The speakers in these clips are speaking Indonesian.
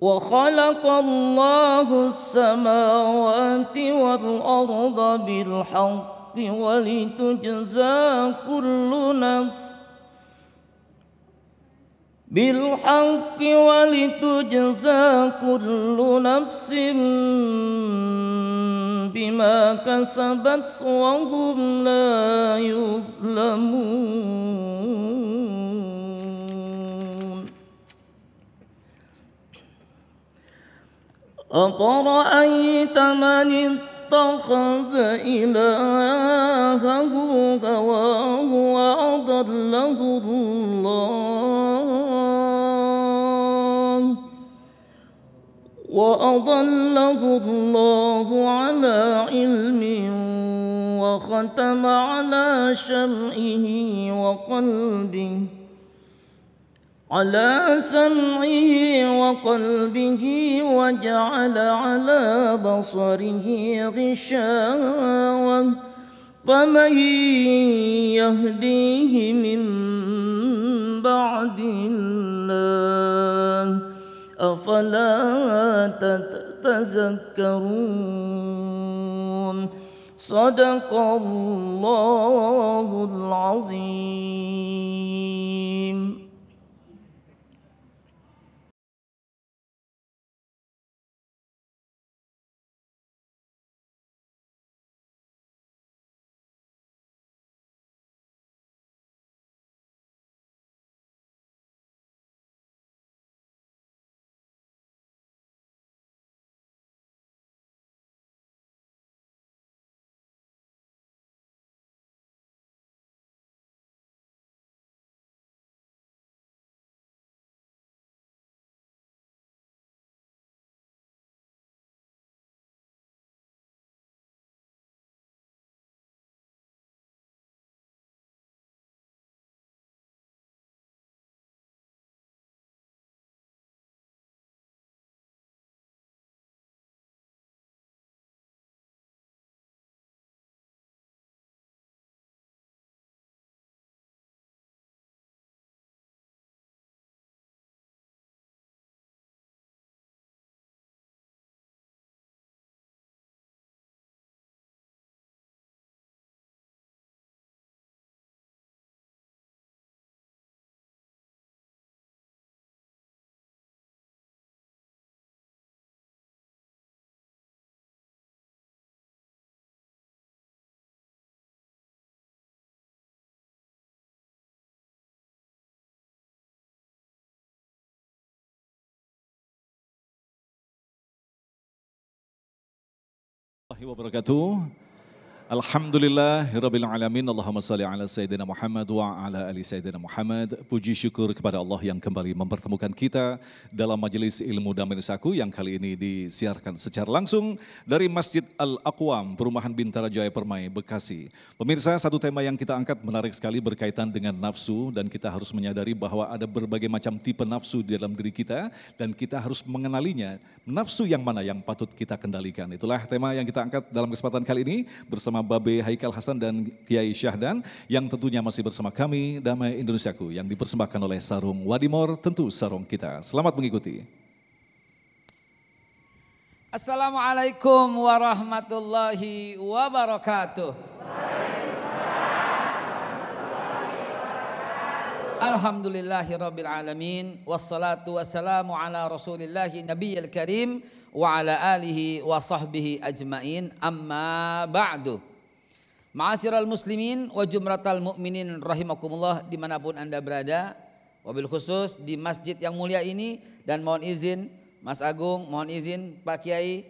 وخلق الله السماوات والأرض بالحق ولتجزى كل نفس بالحق ولتجزى كل نفس بما كسبت وهم لا يظلمون أفرأيت من اتخذ إلهه هواه وأضله الله وأضله الله على علم وختم على شمعه وقلبه على سمعه وقلبه وجعل على بصره غشاوة فمن يهديه من بعد الله أفلا تتذكرون صدق الله العظيم warahmatullahi wabarakatuh. Alhamdulillah, Rabbil Alamin, Allahumma salli ala Sayyidina Muhammad wa ala ali Sayyidina Muhammad. Puji syukur kepada Allah yang kembali mempertemukan kita dalam majelis ilmu damai Saku yang kali ini disiarkan secara langsung dari Masjid Al-Aqwam, Perumahan Bintara Jaya Permai, Bekasi. Pemirsa, satu tema yang kita angkat menarik sekali berkaitan dengan nafsu dan kita harus menyadari bahwa ada berbagai macam tipe nafsu di dalam diri kita dan kita harus mengenalinya. Nafsu yang mana yang patut kita kendalikan? Itulah tema yang kita angkat dalam kesempatan kali ini bersama bersama Babe Haikal Hasan dan Kiai Syahdan yang tentunya masih bersama kami Damai Indonesiaku yang dipersembahkan oleh Sarung Wadimor tentu sarung kita. Selamat mengikuti. Assalamualaikum warahmatullahi wabarakatuh. Alhamdulillahirrabbilalamin Wassalatu wassalamu ala rasulillahi nabiyyil karim Wa ala alihi wa sahbihi ajmain Amma ba'du Ma'asyiral muslimin wa jumratal mu'minin rahimakumullah dimanapun anda berada Wabil khusus di masjid yang mulia ini Dan mohon izin Mas Agung mohon izin Pak Kiai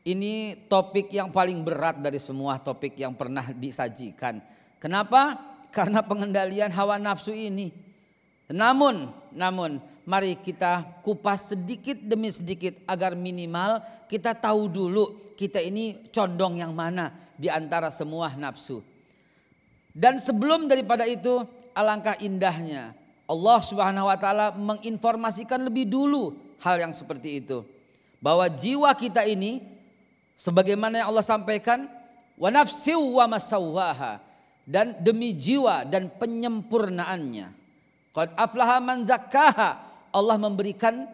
Ini topik yang paling berat dari semua topik yang pernah disajikan Kenapa? Kenapa? karena pengendalian hawa nafsu ini. Namun, namun mari kita kupas sedikit demi sedikit agar minimal kita tahu dulu kita ini condong yang mana di antara semua nafsu. Dan sebelum daripada itu alangkah indahnya Allah Subhanahu wa taala menginformasikan lebih dulu hal yang seperti itu. Bahwa jiwa kita ini sebagaimana yang Allah sampaikan wa nafsi wa masawwaha dan demi jiwa dan penyempurnaannya. Qad aflaha man zakkaha. Allah memberikan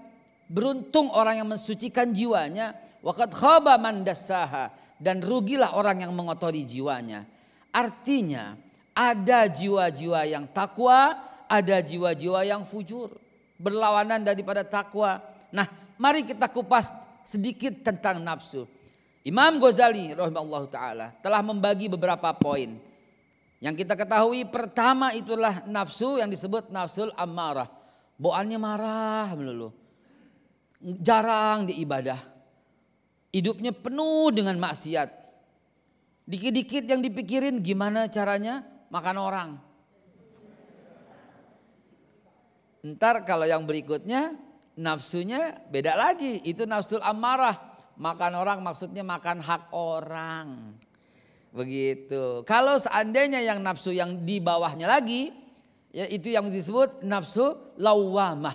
beruntung orang yang mensucikan jiwanya, qad khaba man dassaha dan rugilah orang yang mengotori jiwanya. Artinya ada jiwa-jiwa yang takwa, ada jiwa-jiwa yang fujur, berlawanan daripada takwa. Nah, mari kita kupas sedikit tentang nafsu. Imam Ghazali rahimahullah taala telah membagi beberapa poin. Yang kita ketahui pertama itulah nafsu yang disebut nafsul amarah, Boannya marah melulu. Jarang diibadah. Hidupnya penuh dengan maksiat. Dikit-dikit yang dipikirin gimana caranya makan orang. Ntar kalau yang berikutnya nafsunya beda lagi. Itu nafsul amarah Makan orang maksudnya makan hak orang. Begitu. Kalau seandainya yang nafsu yang di bawahnya lagi, ya itu yang disebut nafsu lawamah.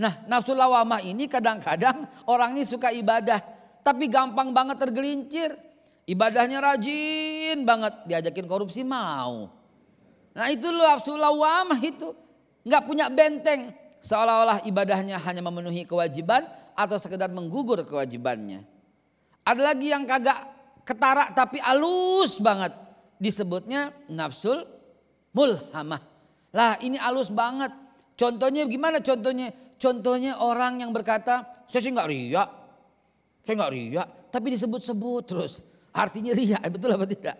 Nah, nafsu lawamah ini kadang-kadang orang ini suka ibadah, tapi gampang banget tergelincir. Ibadahnya rajin banget, diajakin korupsi mau. Nah itu loh nafsu lawamah itu. Nggak punya benteng. Seolah-olah ibadahnya hanya memenuhi kewajiban atau sekedar menggugur kewajibannya. Ada lagi yang kagak ketara tapi alus banget. Disebutnya nafsul mulhamah. Lah ini alus banget. Contohnya gimana contohnya? Contohnya orang yang berkata, saya sih nggak riak. Saya nggak riak. Tapi disebut-sebut terus. Artinya riak, betul apa tidak?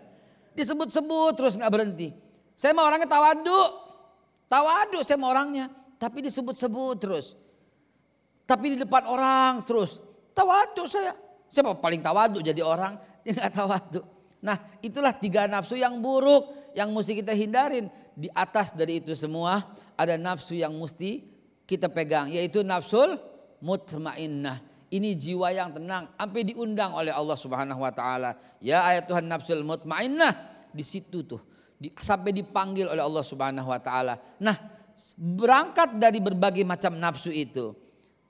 Disebut-sebut terus nggak berhenti. Saya mau orangnya tawadu. Tawadu saya mau orangnya. Tapi disebut-sebut terus. Tapi di depan orang terus. Tawadu saya. Siapa paling tawadu jadi orang? Dia gak tawadu. Nah itulah tiga nafsu yang buruk yang mesti kita hindarin. Di atas dari itu semua ada nafsu yang mesti kita pegang. Yaitu nafsul mutmainnah. Ini jiwa yang tenang. Sampai diundang oleh Allah subhanahu wa ta'ala. Ya ayat Tuhan nafsul mutmainnah. Di situ tuh. Di, sampai dipanggil oleh Allah subhanahu wa ta'ala. Nah berangkat dari berbagai macam nafsu itu.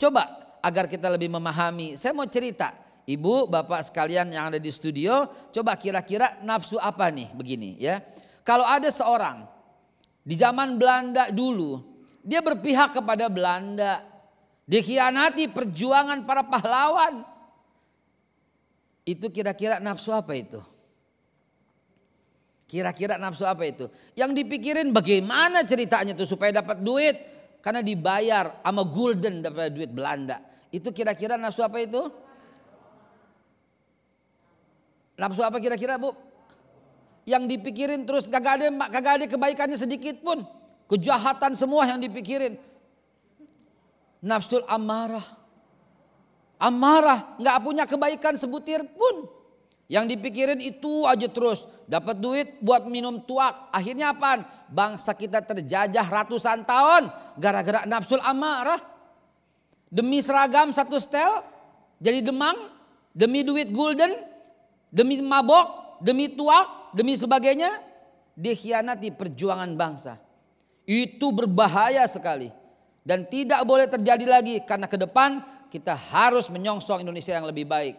Coba agar kita lebih memahami. Saya mau cerita Ibu, bapak sekalian yang ada di studio, coba kira-kira nafsu apa nih begini ya. Kalau ada seorang di zaman Belanda dulu, dia berpihak kepada Belanda. Dikhianati perjuangan para pahlawan. Itu kira-kira nafsu apa itu? Kira-kira nafsu apa itu? Yang dipikirin bagaimana ceritanya tuh supaya dapat duit karena dibayar sama gulden dapat duit Belanda. Itu kira-kira nafsu apa itu? Nafsu apa kira-kira bu? Yang dipikirin terus gak ada, kagak ada kebaikannya sedikit pun. Kejahatan semua yang dipikirin. Nafsul amarah. Amarah, nggak punya kebaikan sebutir pun. Yang dipikirin itu aja terus. Dapat duit buat minum tuak. Akhirnya apa? Bangsa kita terjajah ratusan tahun. Gara-gara nafsul amarah. Demi seragam satu stel Jadi demang. Demi duit golden demi mabok, demi tua, demi sebagainya, dikhianati perjuangan bangsa. Itu berbahaya sekali dan tidak boleh terjadi lagi karena ke depan kita harus menyongsong Indonesia yang lebih baik.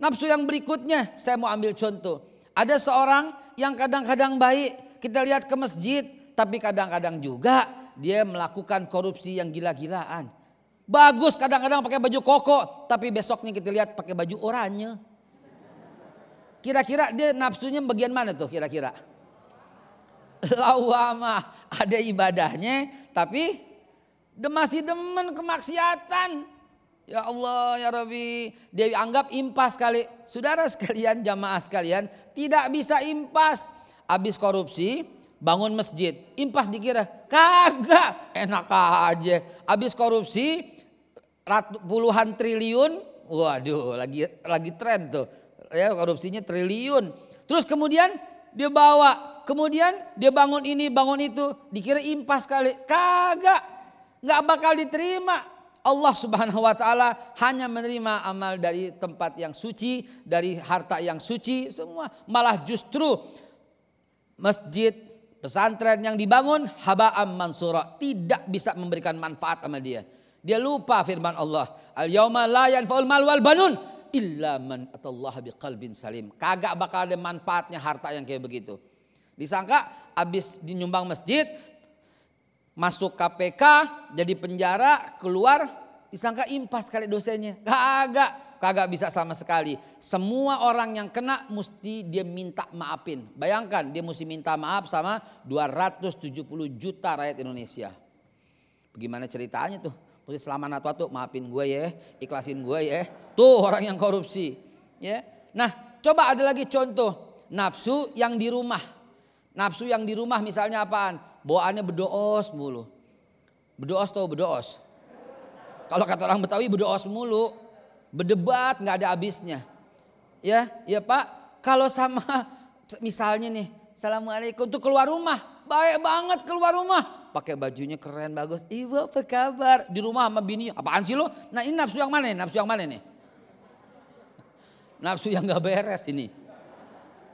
Nafsu yang berikutnya saya mau ambil contoh. Ada seorang yang kadang-kadang baik, kita lihat ke masjid tapi kadang-kadang juga dia melakukan korupsi yang gila-gilaan. Bagus kadang-kadang pakai baju koko, tapi besoknya kita lihat pakai baju oranye. Kira-kira dia nafsunya bagian mana tuh kira-kira? Lawama ada ibadahnya tapi masih demen kemaksiatan. Ya Allah, ya Rabbi. Dia anggap impas kali. Saudara sekalian, jamaah sekalian, tidak bisa impas. Habis korupsi, bangun masjid. Impas dikira, kagak, enak aja. Habis korupsi, puluhan triliun, waduh lagi lagi tren tuh ya korupsinya triliun. Terus kemudian dia bawa, kemudian dia bangun ini, bangun itu, dikira impas kali. Kagak, nggak bakal diterima. Allah Subhanahu wa taala hanya menerima amal dari tempat yang suci, dari harta yang suci, semua. Malah justru masjid, pesantren yang dibangun haba'am mansura tidak bisa memberikan manfaat sama dia. Dia lupa firman Allah, "Al yauma la yanfa'ul mal wal banun." illa man atallaha biqalbin salim. Kagak bakal ada manfaatnya harta yang kayak begitu. Disangka habis dinyumbang masjid, masuk KPK, jadi penjara, keluar, disangka impas kali dosanya. Kagak, kagak bisa sama sekali. Semua orang yang kena mesti dia minta maafin. Bayangkan dia mesti minta maaf sama 270 juta rakyat Indonesia. Bagaimana ceritanya tuh? Mesti selama natwa tuh maafin gue ya, ikhlasin gue ya. Tuh orang yang korupsi. Ya. Nah, coba ada lagi contoh nafsu yang di rumah. Nafsu yang di rumah misalnya apaan? Bawaannya berdoos mulu. Berdoos tau berdoos. Kalau kata orang Betawi berdoos mulu. Berdebat nggak ada habisnya. Ya, ya Pak, kalau sama misalnya nih, Assalamualaikum tuh keluar rumah, baik banget keluar rumah, pakai bajunya keren bagus. Ibu apa kabar? Di rumah sama bini. Apaan sih lo? Nah ini nafsu yang mana nih? Nafsu yang mana nih? Nafsu yang gak beres ini.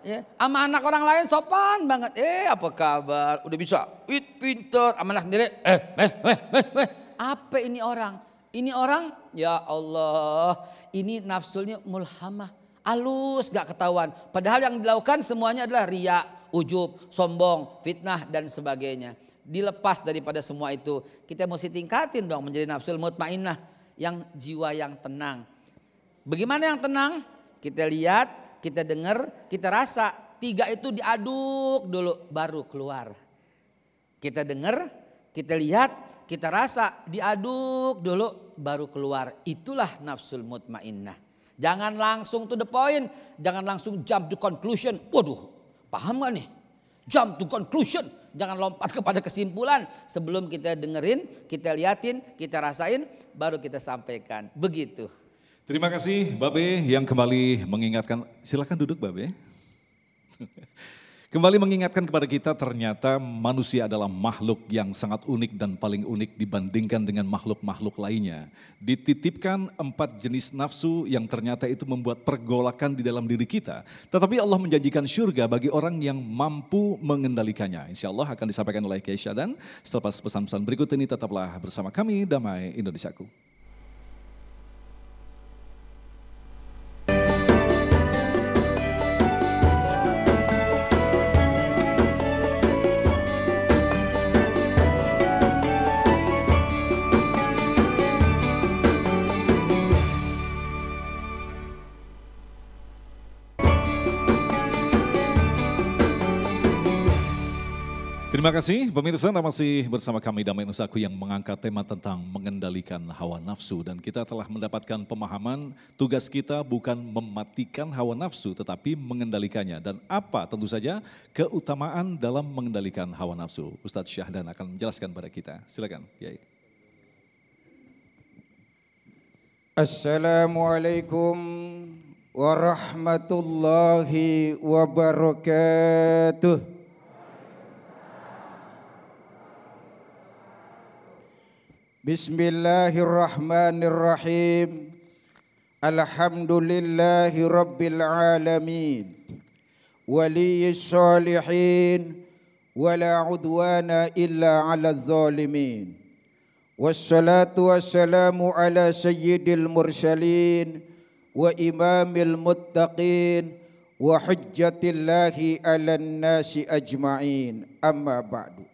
Ya, sama anak orang lain sopan banget. Eh apa kabar? Udah bisa. Wit pinter. Sama anak sendiri. Eh, eh, eh, eh, eh. Apa ini orang? Ini orang, ya Allah, ini nafsunya mulhamah, alus gak ketahuan. Padahal yang dilakukan semuanya adalah riak, ujub, sombong, fitnah dan sebagainya dilepas daripada semua itu. Kita mesti tingkatin dong menjadi nafsul mutmainnah yang jiwa yang tenang. Bagaimana yang tenang? Kita lihat, kita dengar, kita rasa. Tiga itu diaduk dulu baru keluar. Kita dengar, kita lihat, kita rasa, diaduk dulu baru keluar. Itulah nafsul mutmainnah. Jangan langsung to the point, jangan langsung jump to conclusion. Waduh, paham gak nih? jump to conclusion. Jangan lompat kepada kesimpulan. Sebelum kita dengerin, kita liatin, kita rasain, baru kita sampaikan. Begitu. Terima kasih Babe yang kembali mengingatkan. Silahkan duduk Babe. Kembali mengingatkan kepada kita ternyata manusia adalah makhluk yang sangat unik dan paling unik dibandingkan dengan makhluk-makhluk lainnya. Dititipkan empat jenis nafsu yang ternyata itu membuat pergolakan di dalam diri kita. Tetapi Allah menjanjikan surga bagi orang yang mampu mengendalikannya. Insya Allah akan disampaikan oleh Keisha dan setelah pesan-pesan berikut ini tetaplah bersama kami Damai Indonesiaku. Terima kasih pemirsa Anda masih bersama kami Damai Nusaku yang mengangkat tema tentang mengendalikan hawa nafsu dan kita telah mendapatkan pemahaman tugas kita bukan mematikan hawa nafsu tetapi mengendalikannya dan apa tentu saja keutamaan dalam mengendalikan hawa nafsu. Ustadz Syahdan akan menjelaskan pada kita. Silakan Kiai. Assalamualaikum warahmatullahi wabarakatuh. Bismillahirrahmanirrahim. Alhamdulillahi rabbil alamin. Waliyus salihin wala udwana illa 'alal zalimin. Wassalatu wassalamu ala sayyidil mursalin wa imamil muttaqin wa hujjatillahi 'alan nasi ajma'in. Amma ba'du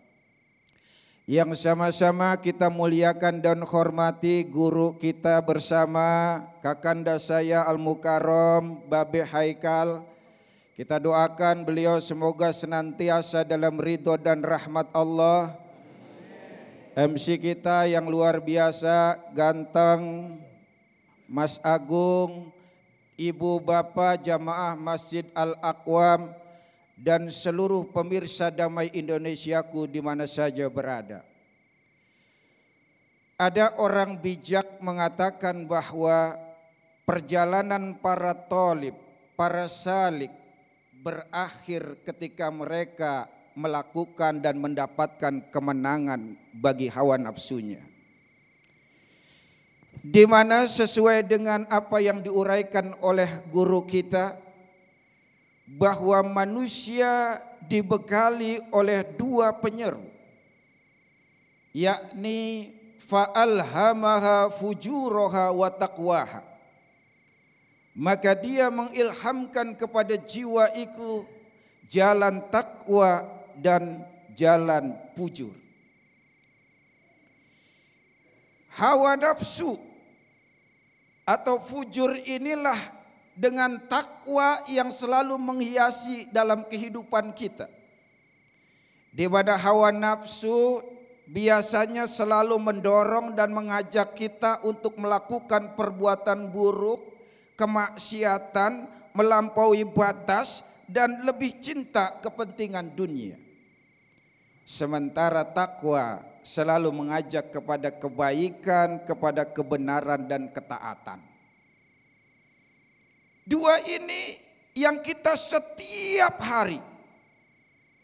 yang sama-sama kita muliakan dan hormati guru kita bersama Kakanda saya Al-Mukarram Babe Haikal. Kita doakan beliau semoga senantiasa dalam ridho dan rahmat Allah. MC kita yang luar biasa, ganteng, Mas Agung, Ibu Bapak Jamaah Masjid Al-Aqwam, dan seluruh pemirsa damai Indonesiaku di mana saja berada. Ada orang bijak mengatakan bahwa perjalanan para tolib, para salik berakhir ketika mereka melakukan dan mendapatkan kemenangan bagi hawa nafsunya. Di mana sesuai dengan apa yang diuraikan oleh guru kita, bahwa manusia dibekali oleh dua penyeru yakni fa'alhamaha fujuraha wa taqwaha maka dia mengilhamkan kepada jiwa itu jalan takwa dan jalan pujur hawa nafsu atau fujur inilah dengan takwa yang selalu menghiasi dalam kehidupan kita. Daripada hawa nafsu biasanya selalu mendorong dan mengajak kita untuk melakukan perbuatan buruk, kemaksiatan, melampaui batas dan lebih cinta kepentingan dunia. Sementara takwa selalu mengajak kepada kebaikan, kepada kebenaran dan ketaatan. Dua ini yang kita setiap hari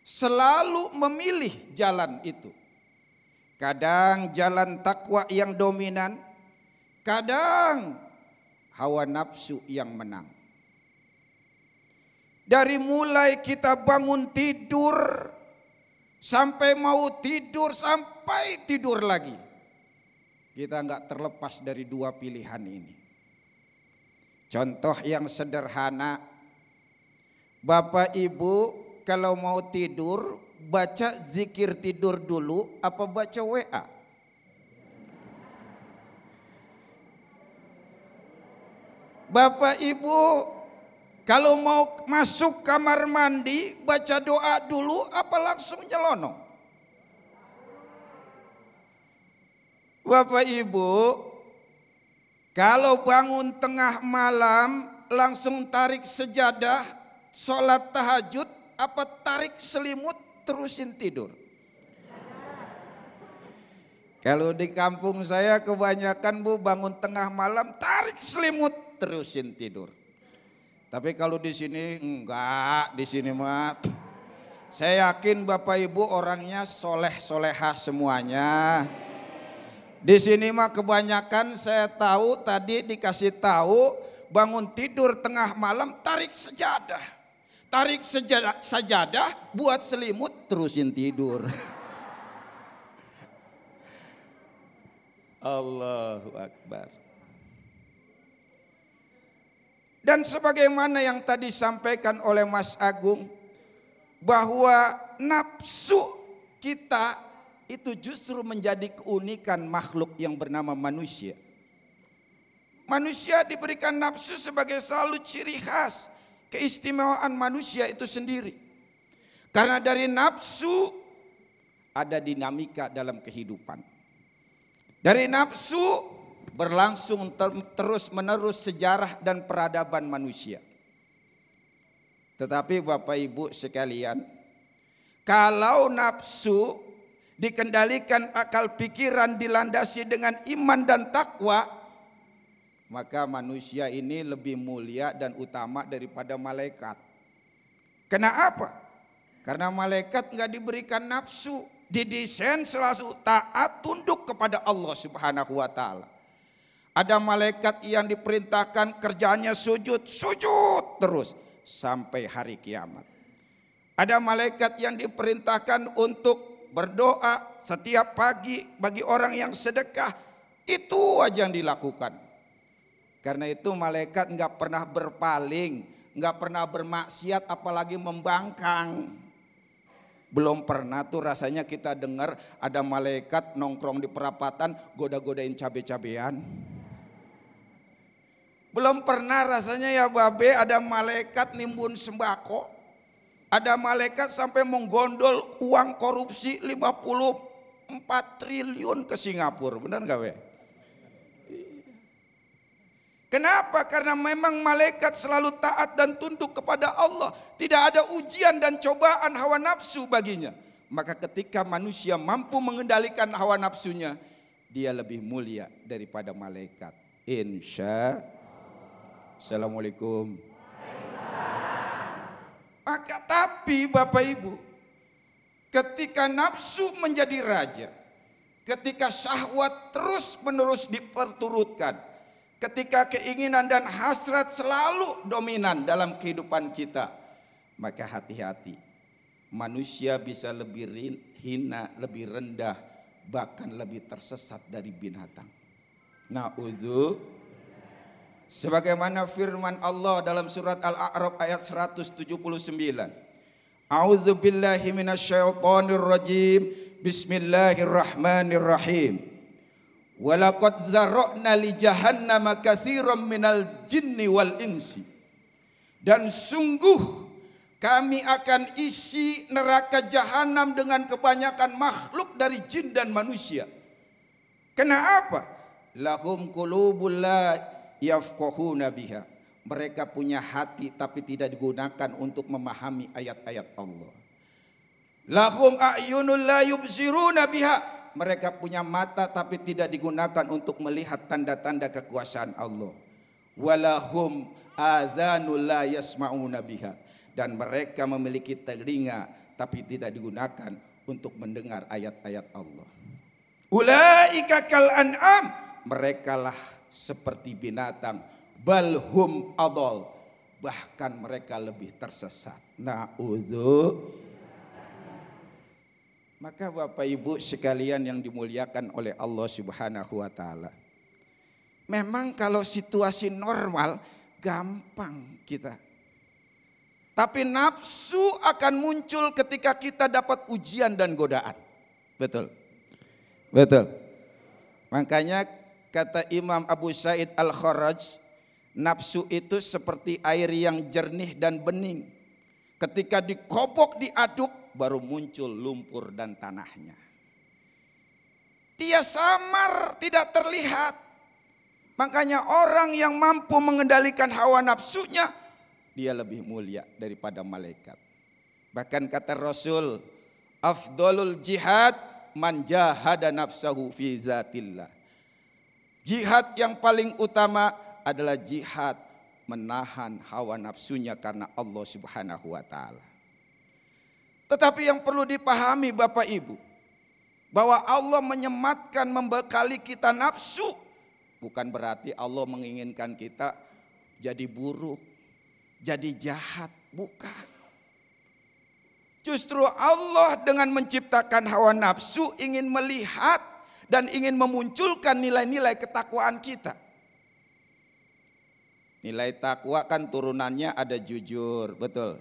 selalu memilih jalan itu. Kadang jalan takwa yang dominan, kadang hawa nafsu yang menang. Dari mulai kita bangun tidur sampai mau tidur sampai tidur lagi. Kita nggak terlepas dari dua pilihan ini. Contoh yang sederhana, Bapak Ibu kalau mau tidur baca zikir tidur dulu apa baca WA? Bapak Ibu kalau mau masuk kamar mandi baca doa dulu apa langsung nyelonong? Bapak Ibu kalau bangun tengah malam langsung tarik sejadah, sholat tahajud, apa tarik selimut terusin tidur. Kalau di kampung saya kebanyakan bu bangun tengah malam tarik selimut terusin tidur. Tapi kalau di sini enggak, di sini mah saya yakin Bapak Ibu orangnya soleh solehah semuanya. Di sini mah kebanyakan saya tahu tadi dikasih tahu bangun tidur tengah malam tarik sejadah. Tarik sejadah, sejadah buat selimut terusin tidur. Allahu Akbar. Dan sebagaimana yang tadi disampaikan oleh Mas Agung bahwa nafsu kita itu justru menjadi keunikan makhluk yang bernama manusia. Manusia diberikan nafsu sebagai selalu ciri khas keistimewaan manusia itu sendiri. Karena dari nafsu ada dinamika dalam kehidupan. Dari nafsu berlangsung ter terus-menerus sejarah dan peradaban manusia. Tetapi Bapak Ibu sekalian, kalau nafsu dikendalikan akal pikiran dilandasi dengan iman dan takwa, maka manusia ini lebih mulia dan utama daripada malaikat. Kenapa? Karena malaikat nggak diberikan nafsu, didesain selalu taat tunduk kepada Allah Subhanahu wa taala. Ada malaikat yang diperintahkan kerjanya sujud, sujud terus sampai hari kiamat. Ada malaikat yang diperintahkan untuk berdoa setiap pagi bagi orang yang sedekah. Itu aja yang dilakukan. Karena itu malaikat nggak pernah berpaling, nggak pernah bermaksiat apalagi membangkang. Belum pernah tuh rasanya kita dengar ada malaikat nongkrong di perapatan goda-godain cabe-cabean. Belum pernah rasanya ya babe ada malaikat nimbun sembako. Ada malaikat sampai menggondol uang korupsi 54 triliun ke Singapura. Benar nggak, Weh? Kenapa? Karena memang malaikat selalu taat dan tunduk kepada Allah. Tidak ada ujian dan cobaan hawa nafsu baginya. Maka ketika manusia mampu mengendalikan hawa nafsunya, dia lebih mulia daripada malaikat. Insya. Assalamualaikum. Maka tapi Bapak Ibu, ketika nafsu menjadi raja, ketika syahwat terus-menerus diperturutkan, ketika keinginan dan hasrat selalu dominan dalam kehidupan kita, maka hati-hati. Manusia bisa lebih hina, lebih rendah, bahkan lebih tersesat dari binatang. Nah, uzu Sebagaimana firman Allah dalam surat Al-A'raf ayat 179. A'udzu billahi minasyaitonir rajim. Bismillahirrahmanirrahim. Walaqad zarra'na li jahannama katsiran minal jinni wal insi. Dan sungguh kami akan isi neraka jahanam dengan kebanyakan makhluk dari jin dan manusia. Kenapa? Lahum qulubul la yafqahuna biha. Mereka punya hati tapi tidak digunakan untuk memahami ayat-ayat Allah. Lahum a'yunul la yubsiruna biha. Mereka punya mata tapi tidak digunakan untuk melihat tanda-tanda kekuasaan Allah. Walahum adhanul la yasma'una biha. Dan mereka memiliki telinga tapi tidak digunakan untuk mendengar ayat-ayat Allah. Ulaika kal an'am. Merekalah seperti binatang. Balhum adol. Bahkan mereka lebih tersesat. naudzu Maka Bapak Ibu sekalian yang dimuliakan oleh Allah subhanahu wa ta'ala. Memang kalau situasi normal gampang kita tapi nafsu akan muncul ketika kita dapat ujian dan godaan. Betul. Betul. Makanya kata Imam Abu Said Al-Kharaj, nafsu itu seperti air yang jernih dan bening. Ketika dikobok, diaduk, baru muncul lumpur dan tanahnya. Dia samar, tidak terlihat. Makanya orang yang mampu mengendalikan hawa nafsunya, dia lebih mulia daripada malaikat. Bahkan kata Rasul, afdolul jihad man jahada nafsahu fi zatillah. Jihad yang paling utama adalah jihad menahan hawa nafsunya karena Allah Subhanahu wa taala. Tetapi yang perlu dipahami Bapak Ibu bahwa Allah menyematkan membekali kita nafsu bukan berarti Allah menginginkan kita jadi buruk, jadi jahat, bukan. Justru Allah dengan menciptakan hawa nafsu ingin melihat dan ingin memunculkan nilai-nilai ketakwaan kita. Nilai takwa kan turunannya ada jujur, betul.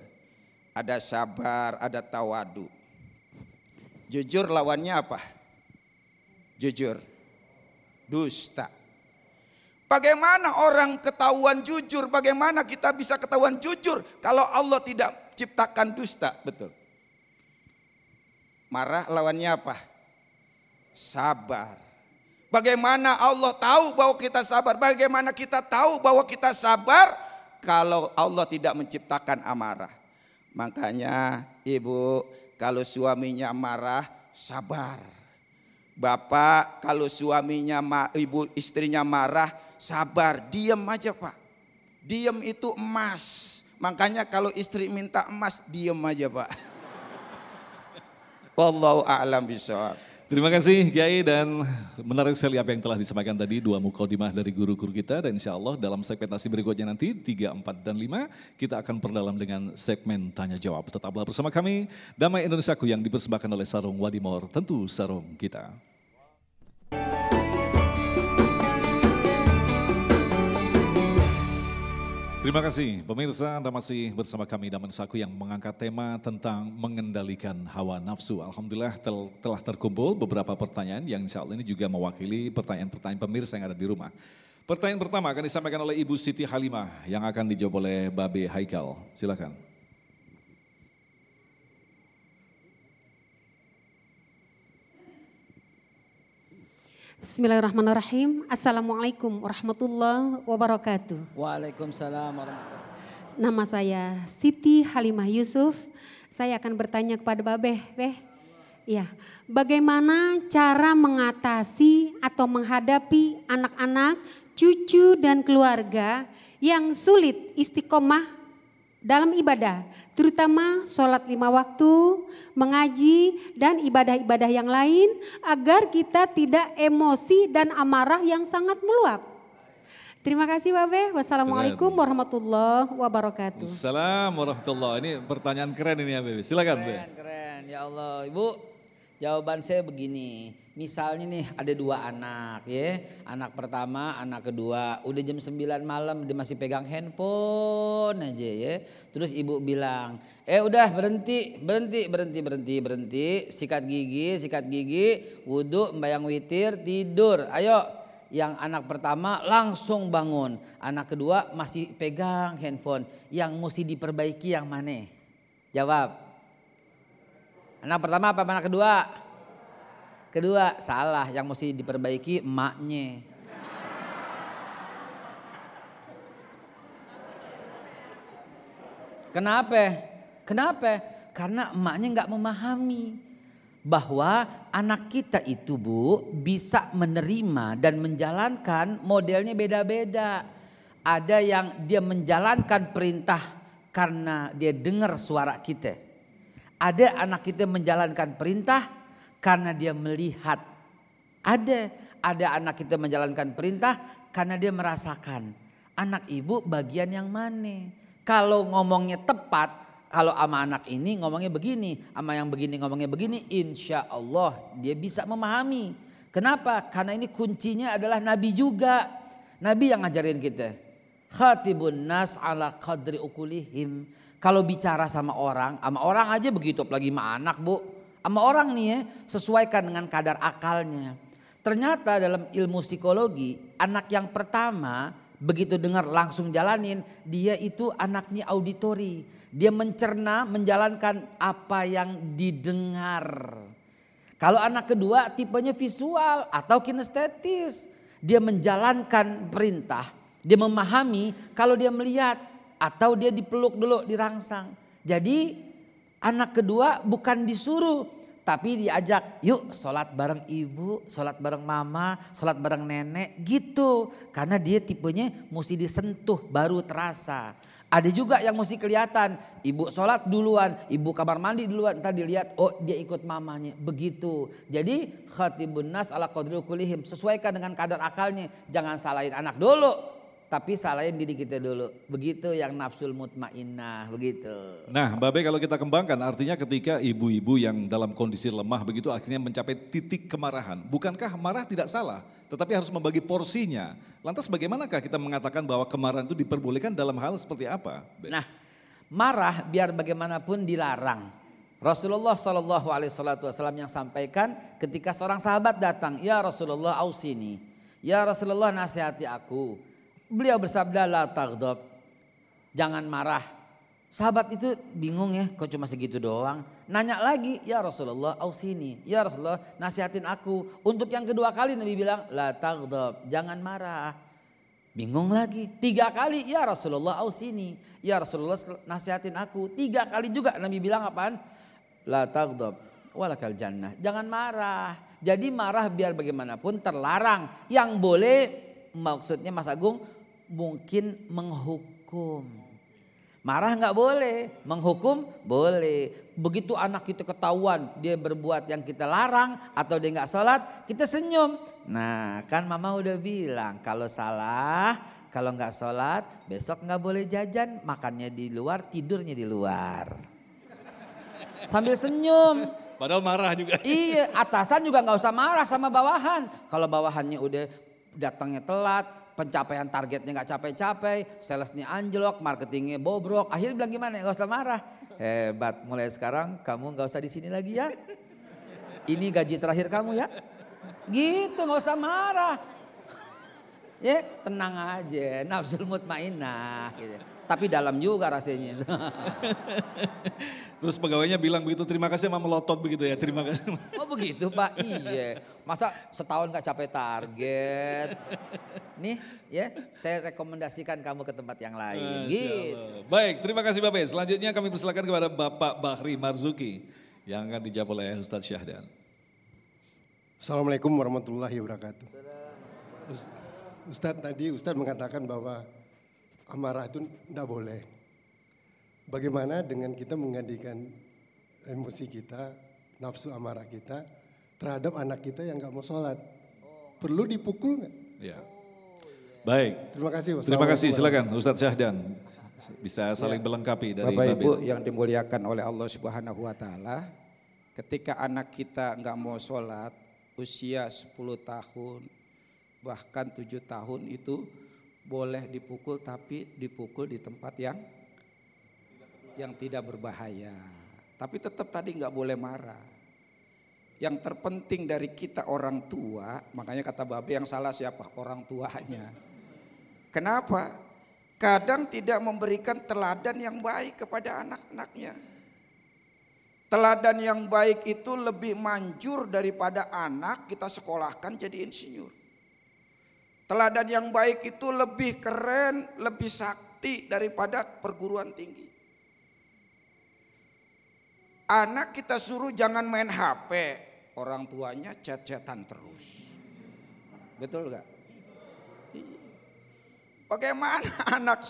Ada sabar, ada tawadu. Jujur lawannya apa? Jujur. Dusta. Bagaimana orang ketahuan jujur? Bagaimana kita bisa ketahuan jujur kalau Allah tidak ciptakan dusta? Betul. Marah lawannya apa? sabar. Bagaimana Allah tahu bahwa kita sabar? Bagaimana kita tahu bahwa kita sabar? Kalau Allah tidak menciptakan amarah. Makanya ibu kalau suaminya marah sabar. Bapak kalau suaminya ibu istrinya marah sabar, diam aja Pak. Diam itu emas. Makanya kalau istri minta emas diam aja Pak. Wallahu a'lam bishawab. Terima kasih Kiai dan menarik sekali apa yang telah disampaikan tadi dua mukodimah dari guru-guru kita dan insya Allah dalam segmentasi berikutnya nanti 3, 4, dan 5 kita akan perdalam dengan segmen tanya jawab. Tetaplah bersama kami Damai Indonesiaku yang dipersembahkan oleh Sarung Wadimor tentu sarung kita. Terima kasih pemirsa Anda masih bersama kami Damansaku Saku yang mengangkat tema tentang mengendalikan hawa nafsu. Alhamdulillah tel, telah terkumpul beberapa pertanyaan yang insya Allah ini juga mewakili pertanyaan-pertanyaan pemirsa yang ada di rumah. Pertanyaan pertama akan disampaikan oleh Ibu Siti Halimah yang akan dijawab oleh Babe Haikal. Silakan. Bismillahirrahmanirrahim. Assalamualaikum warahmatullahi wabarakatuh. Waalaikumsalam warahmatullahi wabarakatuh. Nama saya Siti Halimah Yusuf. Saya akan bertanya kepada Babeh. Beh, ya, bagaimana cara mengatasi atau menghadapi anak-anak, cucu dan keluarga yang sulit istiqomah dalam ibadah, terutama sholat lima waktu, mengaji, dan ibadah-ibadah yang lain, agar kita tidak emosi dan amarah yang sangat meluap. Terima kasih Babe. Wassalamualaikum warahmatullahi wabarakatuh. Wassalamualaikum warahmatullahi Ini pertanyaan keren ini ya Babe. Silakan Babe. Keren, keren. Ya Allah. Ibu Jawaban saya begini, misalnya nih ada dua anak ya, anak pertama, anak kedua, udah jam 9 malam dia masih pegang handphone aja ya. Terus ibu bilang, "Eh udah berhenti, berhenti, berhenti, berhenti, berhenti, sikat gigi, sikat gigi, wudhu, membayang witir, tidur. Ayo, yang anak pertama langsung bangun, anak kedua masih pegang handphone. Yang mesti diperbaiki yang mana? Jawab. Anak pertama apa anak kedua? Kedua, salah. Yang mesti diperbaiki emaknya. Kenapa? Kenapa? Karena emaknya nggak memahami bahwa anak kita itu bu bisa menerima dan menjalankan modelnya beda-beda. Ada yang dia menjalankan perintah karena dia dengar suara kita. Ada anak kita menjalankan perintah karena dia melihat. Ada ada anak kita menjalankan perintah karena dia merasakan. Anak ibu bagian yang mana? Kalau ngomongnya tepat, kalau sama anak ini ngomongnya begini, sama yang begini ngomongnya begini, insya Allah dia bisa memahami. Kenapa? Karena ini kuncinya adalah Nabi juga. Nabi yang ngajarin kita. Khatibun nas ala qadri ukulihim kalau bicara sama orang, sama orang aja begitu, apalagi sama anak bu. Sama orang nih ya, sesuaikan dengan kadar akalnya. Ternyata dalam ilmu psikologi, anak yang pertama begitu dengar langsung jalanin, dia itu anaknya auditori. Dia mencerna, menjalankan apa yang didengar. Kalau anak kedua tipenya visual atau kinestetis. Dia menjalankan perintah, dia memahami kalau dia melihat atau dia dipeluk dulu dirangsang. Jadi anak kedua bukan disuruh tapi diajak yuk sholat bareng ibu, sholat bareng mama, sholat bareng nenek gitu. Karena dia tipenya mesti disentuh baru terasa. Ada juga yang mesti kelihatan, ibu sholat duluan, ibu kamar mandi duluan, ntar dilihat, oh dia ikut mamanya, begitu. Jadi khatibun nas ala qadri kulihim, sesuaikan dengan kadar akalnya, jangan salahin anak dulu, tapi salahnya diri kita dulu. Begitu yang nafsul mutmainnah, begitu. Nah, Babe kalau kita kembangkan artinya ketika ibu-ibu yang dalam kondisi lemah begitu akhirnya mencapai titik kemarahan. Bukankah marah tidak salah, tetapi harus membagi porsinya. Lantas bagaimanakah kita mengatakan bahwa kemarahan itu diperbolehkan dalam hal seperti apa? Babe? Nah, marah biar bagaimanapun dilarang. Rasulullah Shallallahu Alaihi Wasallam yang sampaikan ketika seorang sahabat datang, ya Rasulullah ausini, ya Rasulullah nasihati aku. Beliau bersabda la taghdab. Jangan marah. Sahabat itu bingung ya, kok cuma segitu doang. Nanya lagi, ya Rasulullah, au sini. Ya Rasulullah, nasihatin aku. Untuk yang kedua kali Nabi bilang, la taghdab, jangan marah. Bingung lagi. Tiga kali, ya Rasulullah, au sini. Ya Rasulullah, nasihatin aku. Tiga kali juga Nabi bilang apaan? La taghdab, walakal jannah. Jangan marah. Jadi marah biar bagaimanapun terlarang. Yang boleh maksudnya Mas Agung mungkin menghukum. Marah nggak boleh, menghukum boleh. Begitu anak kita ketahuan dia berbuat yang kita larang atau dia nggak sholat, kita senyum. Nah kan mama udah bilang kalau salah, kalau nggak sholat besok nggak boleh jajan, makannya di luar, tidurnya di luar. Sambil senyum, Padahal marah juga. Iya, atasan juga nggak usah marah sama bawahan. Kalau bawahannya udah datangnya telat, pencapaian targetnya nggak capek-capek, salesnya anjlok, marketingnya bobrok. Akhirnya bilang gimana? Gak usah marah. Hebat, mulai sekarang kamu nggak usah di sini lagi ya. Ini gaji terakhir kamu ya. Gitu, nggak usah marah. ya, tenang aja, nafsul mutmainah. Gitu tapi dalam juga rasanya. Terus pegawainya bilang begitu, terima kasih sama melotot begitu ya, terima kasih. Oh begitu Pak, iya. Masa setahun gak capai target. Nih ya, saya rekomendasikan kamu ke tempat yang lain. Gitu. Baik, terima kasih Bapak. Selanjutnya kami persilakan kepada Bapak Bahri Marzuki yang akan dijawab oleh Ustadz Syahdan. Assalamualaikum warahmatullahi wabarakatuh. Ustadz tadi Ustadz mengatakan bahwa amarah itu tidak boleh. Bagaimana dengan kita menggantikan emosi kita, nafsu amarah kita terhadap anak kita yang nggak mau sholat? Perlu dipukul nggak? Ya. Baik. Terima kasih. Terima kasih. Silakan Ustadz Syahdan bisa iya. saling ya. melengkapi dari Bapak Ibu yang dimuliakan oleh Allah Subhanahu wa taala, ketika anak kita nggak mau sholat usia 10 tahun bahkan tujuh tahun itu boleh dipukul tapi dipukul di tempat yang yang tidak berbahaya. Tapi tetap tadi nggak boleh marah. Yang terpenting dari kita orang tua, makanya kata Babe yang salah siapa? Orang tuanya. Kenapa? Kadang tidak memberikan teladan yang baik kepada anak-anaknya. Teladan yang baik itu lebih manjur daripada anak kita sekolahkan jadi insinyur. Teladan yang baik itu lebih keren, lebih sakti daripada perguruan tinggi. Anak kita suruh jangan main HP, orang tuanya chat terus. Betul gak? Iya. Bagaimana anak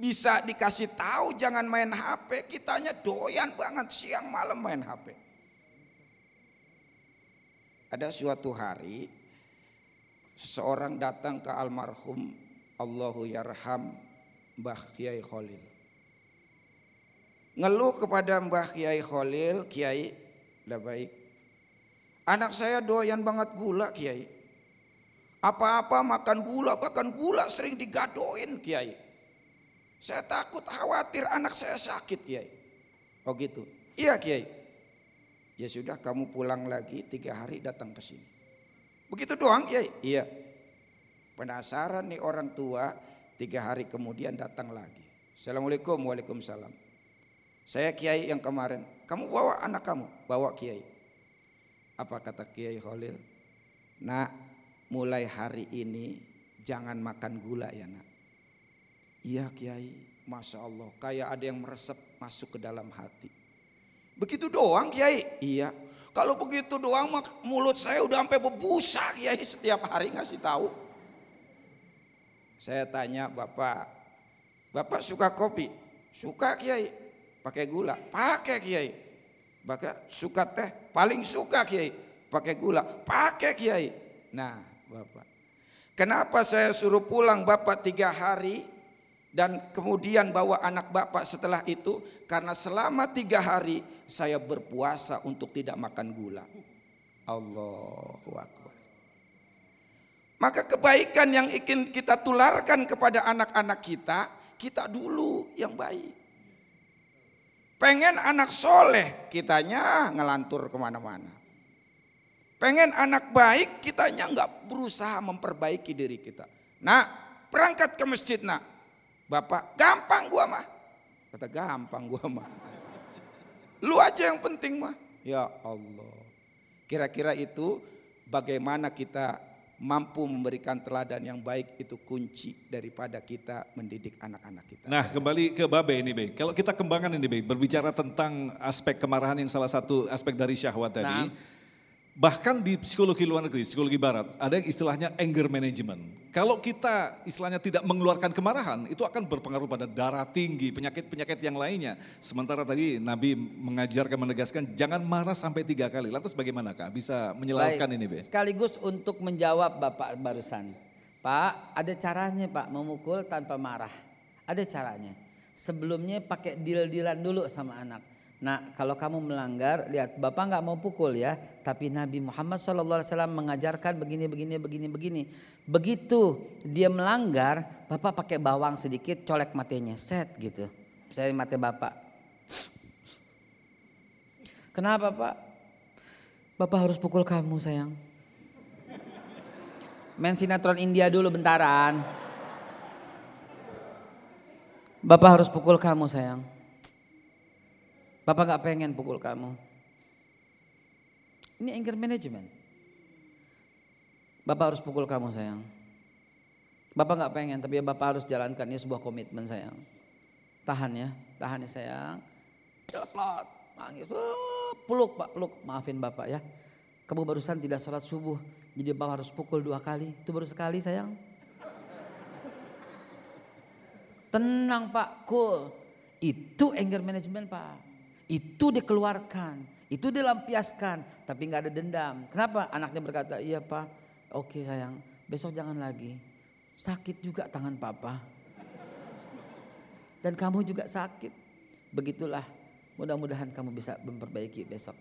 bisa dikasih tahu jangan main HP, kitanya doyan banget siang malam main HP. Ada suatu hari seseorang datang ke almarhum Allahu yarham Mbah Kiai Khalil. Ngeluh kepada Mbah Kiai Khalil, Kiai udah baik. Anak saya doyan banget gula, Kiai. Apa-apa makan gula, bahkan gula sering digadoin, Kiai. Saya takut khawatir anak saya sakit, Kiai. Oh gitu. Iya, Kiai. Ya sudah kamu pulang lagi tiga hari datang ke sini. Begitu doang, ya, iya. Penasaran nih orang tua, tiga hari kemudian datang lagi. Assalamualaikum, waalaikumsalam. Saya kiai yang kemarin, kamu bawa anak kamu, bawa kiai. Apa kata kiai Khalil? Nak, mulai hari ini jangan makan gula ya nak. Iya kiai, masya Allah, kayak ada yang meresap masuk ke dalam hati. Begitu doang kiai, iya kalau begitu doang mah mulut saya udah sampai berbusa kiai setiap hari ngasih tahu. Saya tanya bapak, bapak suka kopi? Suka kiai. Pakai gula? Pakai kiai. Bapak suka teh? Paling suka kiai. Pakai gula? Pakai kiai. Nah bapak. Kenapa saya suruh pulang bapak tiga hari dan kemudian bawa anak bapak setelah itu? Karena selama tiga hari saya berpuasa untuk tidak makan gula. Allahu Akbar. Maka kebaikan yang ingin kita tularkan kepada anak-anak kita, kita dulu yang baik. Pengen anak soleh, kitanya ngelantur kemana-mana. Pengen anak baik, kitanya nggak berusaha memperbaiki diri kita. Nah, perangkat ke masjid nak. Bapak, gampang gua mah. Kata gampang gua mah. Lu aja yang penting mah. Ya Allah. Kira-kira itu bagaimana kita mampu memberikan teladan yang baik itu kunci daripada kita mendidik anak-anak kita. Nah kembali ke Babe ini Be, kalau kita kembangkan ini Be, berbicara tentang aspek kemarahan yang salah satu aspek dari syahwat tadi. Nah Bahkan di psikologi luar negeri, psikologi barat, ada yang istilahnya anger management. Kalau kita istilahnya tidak mengeluarkan kemarahan, itu akan berpengaruh pada darah tinggi, penyakit-penyakit yang lainnya. Sementara tadi Nabi mengajarkan, menegaskan, jangan marah sampai tiga kali. Lantas bagaimana Kak? Bisa menjelaskan ini Be? Sekaligus untuk menjawab Bapak barusan. Pak, ada caranya Pak memukul tanpa marah. Ada caranya. Sebelumnya pakai deal-dealan dulu sama anak Nah, kalau kamu melanggar, lihat Bapak nggak mau pukul ya, tapi Nabi Muhammad SAW mengajarkan begini, begini, begini, begini. Begitu dia melanggar, Bapak pakai bawang sedikit, colek matinya, set gitu. Saya mati Bapak. Kenapa Pak? Bapak harus pukul kamu sayang. Main sinetron India dulu bentaran. Bapak harus pukul kamu sayang. Bapak gak pengen pukul kamu. Ini anger management. Bapak harus pukul kamu sayang. Bapak gak pengen, tapi ya Bapak harus jalankan. Ini sebuah komitmen sayang. Tahan ya, tahan ya sayang. Ceplot, mangis, peluk pak, peluk. Maafin Bapak ya. Kamu barusan tidak sholat subuh, jadi Bapak harus pukul dua kali. Itu baru sekali sayang. Tenang Pak, cool. Itu anger management Pak. Itu dikeluarkan, itu dilampiaskan, tapi nggak ada dendam. Kenapa? Anaknya berkata, iya pak, oke sayang, besok jangan lagi. Sakit juga tangan papa. Dan kamu juga sakit. Begitulah, mudah-mudahan kamu bisa memperbaiki besok.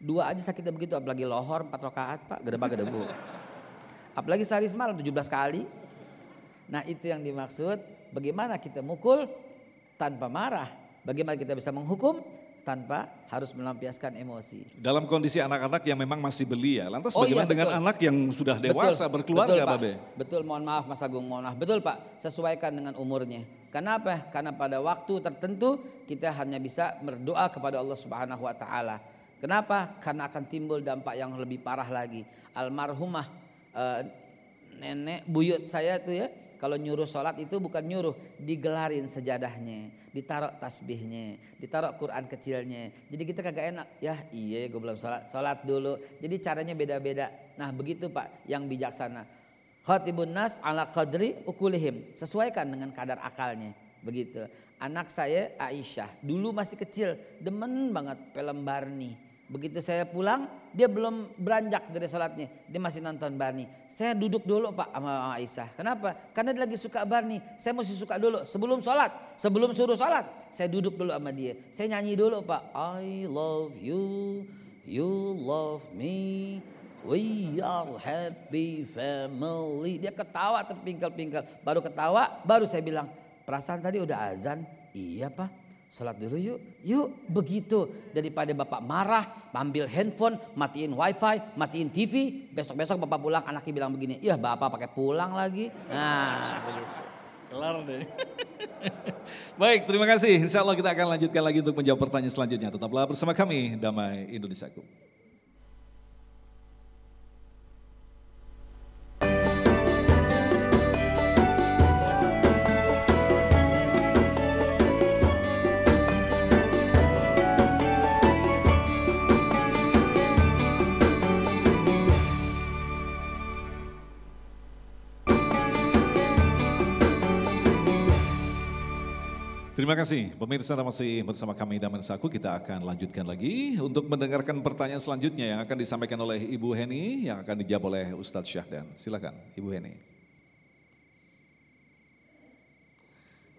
Dua aja sakitnya begitu, apalagi lohor, empat rokaat pak, gede gedebak gedebu. Apalagi sehari semalam 17 kali. Nah itu yang dimaksud, bagaimana kita mukul tanpa marah Bagaimana kita bisa menghukum tanpa harus melampiaskan emosi. Dalam kondisi anak-anak yang memang masih belia, lantas oh, iya, bagaimana iya, dengan anak yang sudah dewasa betul, berkeluarga, betul, Babe? Betul, mohon maaf Mas Agung, mohon maaf. Betul Pak, sesuaikan dengan umurnya. Kenapa? Karena pada waktu tertentu kita hanya bisa berdoa kepada Allah Subhanahu wa taala. Kenapa? Karena akan timbul dampak yang lebih parah lagi. Almarhumah e, nenek buyut saya itu ya, kalau nyuruh sholat itu bukan nyuruh, digelarin sejadahnya, ditaruh tasbihnya, ditaruh Quran kecilnya. Jadi kita kagak enak, ya iya gue belum sholat, sholat dulu. Jadi caranya beda-beda. Nah begitu Pak, yang bijaksana. Khotibun nas ala qadri ukulihim. Sesuaikan dengan kadar akalnya. Begitu. Anak saya Aisyah, dulu masih kecil, demen banget film Barney. Begitu saya pulang, dia belum beranjak dari sholatnya, dia masih nonton Barney. Saya duduk dulu Pak sama Aisyah. Kenapa? Karena dia lagi suka Barney. Saya mesti suka dulu sebelum sholat, sebelum suruh sholat. Saya duduk dulu sama dia. Saya nyanyi dulu Pak. I love you, you love me, We are happy family. Dia ketawa terpingkal-pingkal. Baru ketawa, baru saya bilang, perasaan tadi udah azan. Iya pak, Salat dulu yuk, yuk begitu daripada bapak marah, ambil handphone, matiin wifi, matiin TV. Besok-besok bapak pulang anaknya bilang begini, iya bapak pakai pulang lagi. Nah, begitu. Kelar deh. Baik, terima kasih. Insya Allah kita akan lanjutkan lagi untuk menjawab pertanyaan selanjutnya. Tetaplah bersama kami, Damai Indonesiaku. Terima kasih pemirsa masih bersama kami Daman Saku. Kita akan lanjutkan lagi untuk mendengarkan pertanyaan selanjutnya yang akan disampaikan oleh Ibu Heni yang akan dijawab oleh Ustadz Syahdan. Silakan Ibu Heni.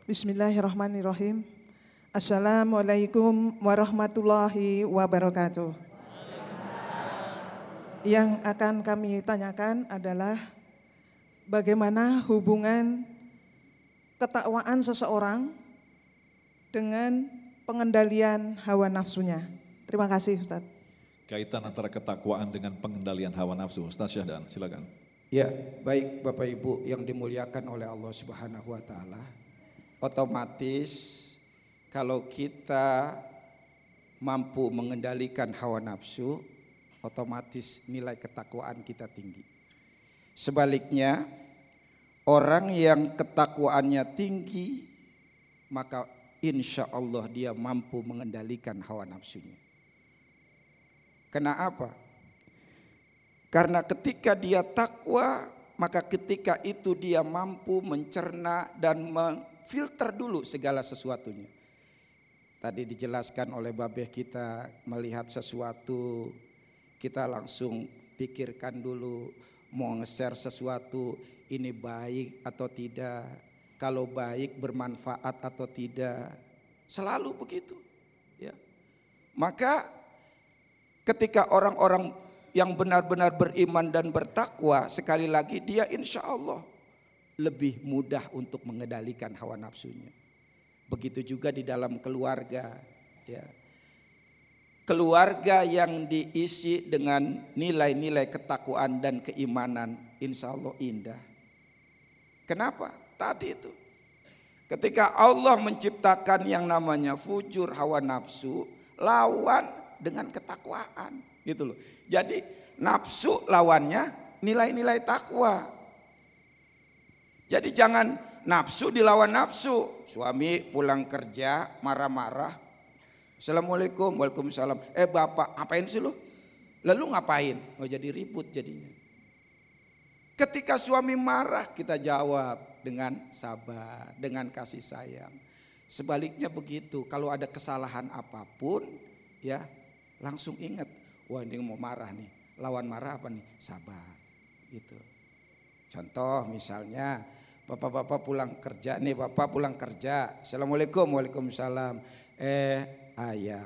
Bismillahirrahmanirrahim. Assalamualaikum warahmatullahi wabarakatuh. Yang akan kami tanyakan adalah bagaimana hubungan ketakwaan seseorang dengan pengendalian hawa nafsunya. Terima kasih Ustadz. Kaitan antara ketakwaan dengan pengendalian hawa nafsu. Ustaz Syahdan, silakan. Ya, baik Bapak Ibu yang dimuliakan oleh Allah Subhanahu wa taala. Otomatis kalau kita mampu mengendalikan hawa nafsu, otomatis nilai ketakwaan kita tinggi. Sebaliknya, orang yang ketakwaannya tinggi, maka insya Allah dia mampu mengendalikan hawa nafsunya. Karena apa? Karena ketika dia takwa, maka ketika itu dia mampu mencerna dan memfilter dulu segala sesuatunya. Tadi dijelaskan oleh babeh kita melihat sesuatu, kita langsung pikirkan dulu mau nge-share sesuatu ini baik atau tidak kalau baik bermanfaat atau tidak. Selalu begitu. Ya. Maka ketika orang-orang yang benar-benar beriman dan bertakwa sekali lagi dia insya Allah lebih mudah untuk mengendalikan hawa nafsunya. Begitu juga di dalam keluarga. Ya. Keluarga yang diisi dengan nilai-nilai ketakwaan dan keimanan insya Allah indah. Kenapa? Tadi itu. Ketika Allah menciptakan yang namanya fujur hawa nafsu, lawan dengan ketakwaan, gitu loh. Jadi nafsu lawannya nilai-nilai takwa. Jadi jangan nafsu dilawan nafsu. Suami pulang kerja marah-marah. Assalamualaikum, waalaikumsalam. Eh bapak, apain sih lo? Lalu ngapain? Mau oh, jadi ribut jadinya. Ketika suami marah kita jawab, dengan sabar, dengan kasih sayang. Sebaliknya begitu, kalau ada kesalahan apapun, ya langsung ingat, wah ini mau marah nih, lawan marah apa nih? Sabar, gitu. Contoh misalnya, bapak-bapak pulang kerja nih, bapak pulang kerja, assalamualaikum, waalaikumsalam. Eh, ayah,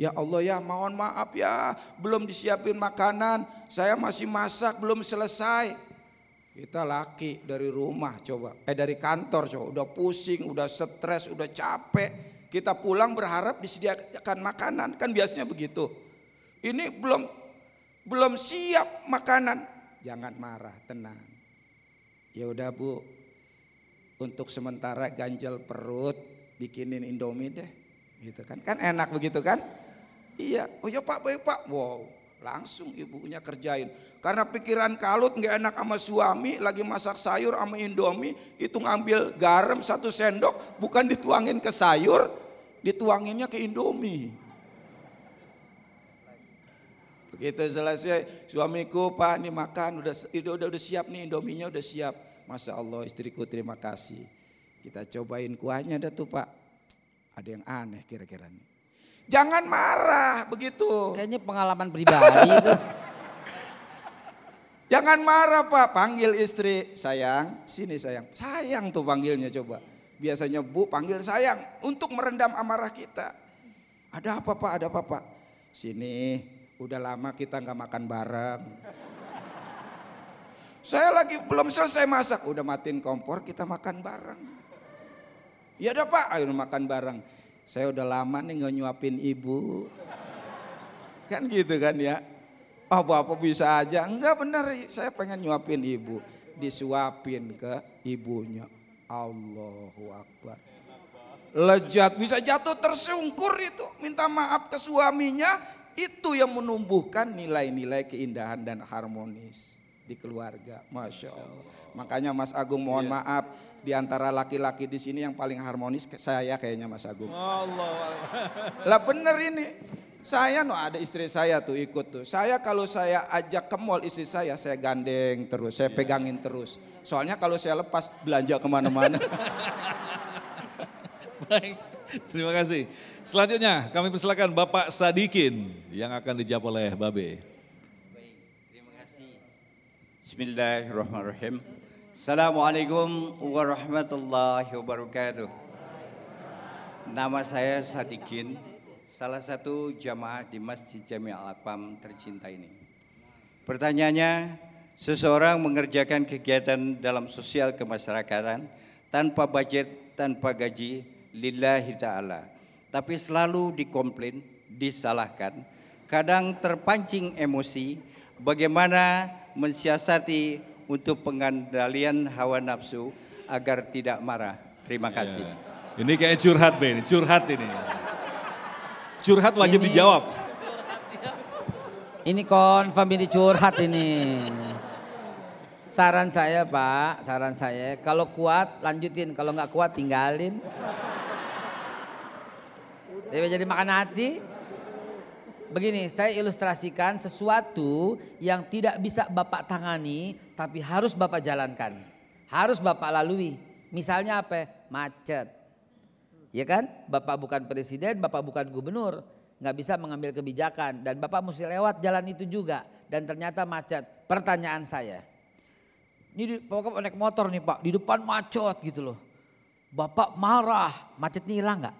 Ya Allah ya mohon maaf ya belum disiapin makanan saya masih masak belum selesai kita laki dari rumah coba, eh dari kantor coba, udah pusing, udah stres, udah capek. Kita pulang berharap disediakan makanan, kan biasanya begitu. Ini belum belum siap makanan. Jangan marah, tenang. Ya udah Bu, untuk sementara ganjel perut, bikinin Indomie deh. Gitu kan, kan enak begitu kan? Iya, oh ya Pak, baik iya, Pak. Wow, Langsung ibunya kerjain. Karena pikiran kalut nggak enak sama suami, lagi masak sayur sama indomie, itu ngambil garam satu sendok, bukan dituangin ke sayur, dituanginnya ke indomie. Begitu selesai, suamiku pak ini makan, udah, udah, udah, udah siap nih indominya udah siap. Masya Allah istriku terima kasih. Kita cobain kuahnya dah tuh pak. Ada yang aneh kira-kira nih. Jangan marah begitu. Kayaknya pengalaman pribadi itu. Jangan marah pak, panggil istri. Sayang, sini sayang. Sayang tuh panggilnya coba. Biasanya bu panggil sayang untuk merendam amarah kita. Ada apa pak, ada apa pak? Sini, udah lama kita nggak makan bareng. Saya lagi belum selesai masak, udah matiin kompor kita makan bareng. Ya ada pak, ayo makan bareng. Saya udah lama nih nggak nyuapin ibu. Kan gitu kan ya. Oh bapak bisa aja. Enggak benar, saya pengen nyuapin ibu. Disuapin ke ibunya. Allahu Akbar. Lejat, bisa jatuh tersungkur itu. Minta maaf ke suaminya. Itu yang menumbuhkan nilai-nilai keindahan dan harmonis di keluarga. Masya Allah. Makanya Mas Agung mohon ya. maaf di antara laki-laki di sini yang paling harmonis saya kayaknya Mas Agung. Allah. Lah bener ini. Saya no ada istri saya tuh ikut tuh. Saya kalau saya ajak ke mall istri saya saya gandeng terus, saya iya. pegangin terus. Soalnya kalau saya lepas belanja kemana-mana. Baik, terima kasih. Selanjutnya kami persilakan Bapak Sadikin yang akan dijawab oleh Babe. Bismillahirrahmanirrahim. Assalamualaikum warahmatullahi wabarakatuh. Nama saya Sadikin, salah satu jamaah di Masjid Jami Al aqam tercinta ini. Pertanyaannya, seseorang mengerjakan kegiatan dalam sosial kemasyarakatan tanpa budget, tanpa gaji, lillahi ta'ala. Tapi selalu dikomplain, disalahkan, kadang terpancing emosi, bagaimana mensiasati untuk pengendalian hawa nafsu agar tidak marah. Terima iya. kasih. Ya. Ini kayak curhat Ben, curhat ini. Curhat wajib ini, dijawab. Ini konfirm ini curhat ini. Saran saya Pak, saran saya kalau kuat lanjutin, kalau nggak kuat tinggalin. jadi makan hati begini, saya ilustrasikan sesuatu yang tidak bisa Bapak tangani tapi harus Bapak jalankan. Harus Bapak lalui. Misalnya apa? Macet. Ya kan? Bapak bukan presiden, Bapak bukan gubernur, nggak bisa mengambil kebijakan dan Bapak mesti lewat jalan itu juga dan ternyata macet. Pertanyaan saya. Ini pokoknya naik motor nih Pak, di depan macet gitu loh. Bapak marah, macetnya hilang nggak?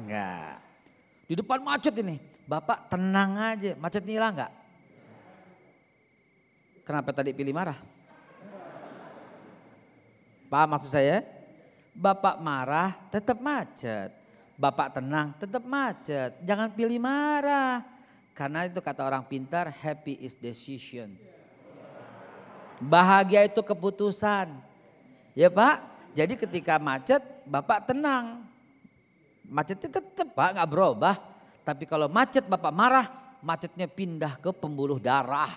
Enggak. Di depan macet ini, Bapak tenang aja, macetnya hilang nggak? Kenapa tadi pilih marah? Pak maksud saya? Bapak marah tetap macet. Bapak tenang tetap macet. Jangan pilih marah. Karena itu kata orang pintar, happy is decision. Bahagia itu keputusan. Ya Pak? Jadi ketika macet, Bapak tenang. Macetnya tetap Pak, nggak berubah. Tapi kalau macet Bapak marah, macetnya pindah ke pembuluh darah.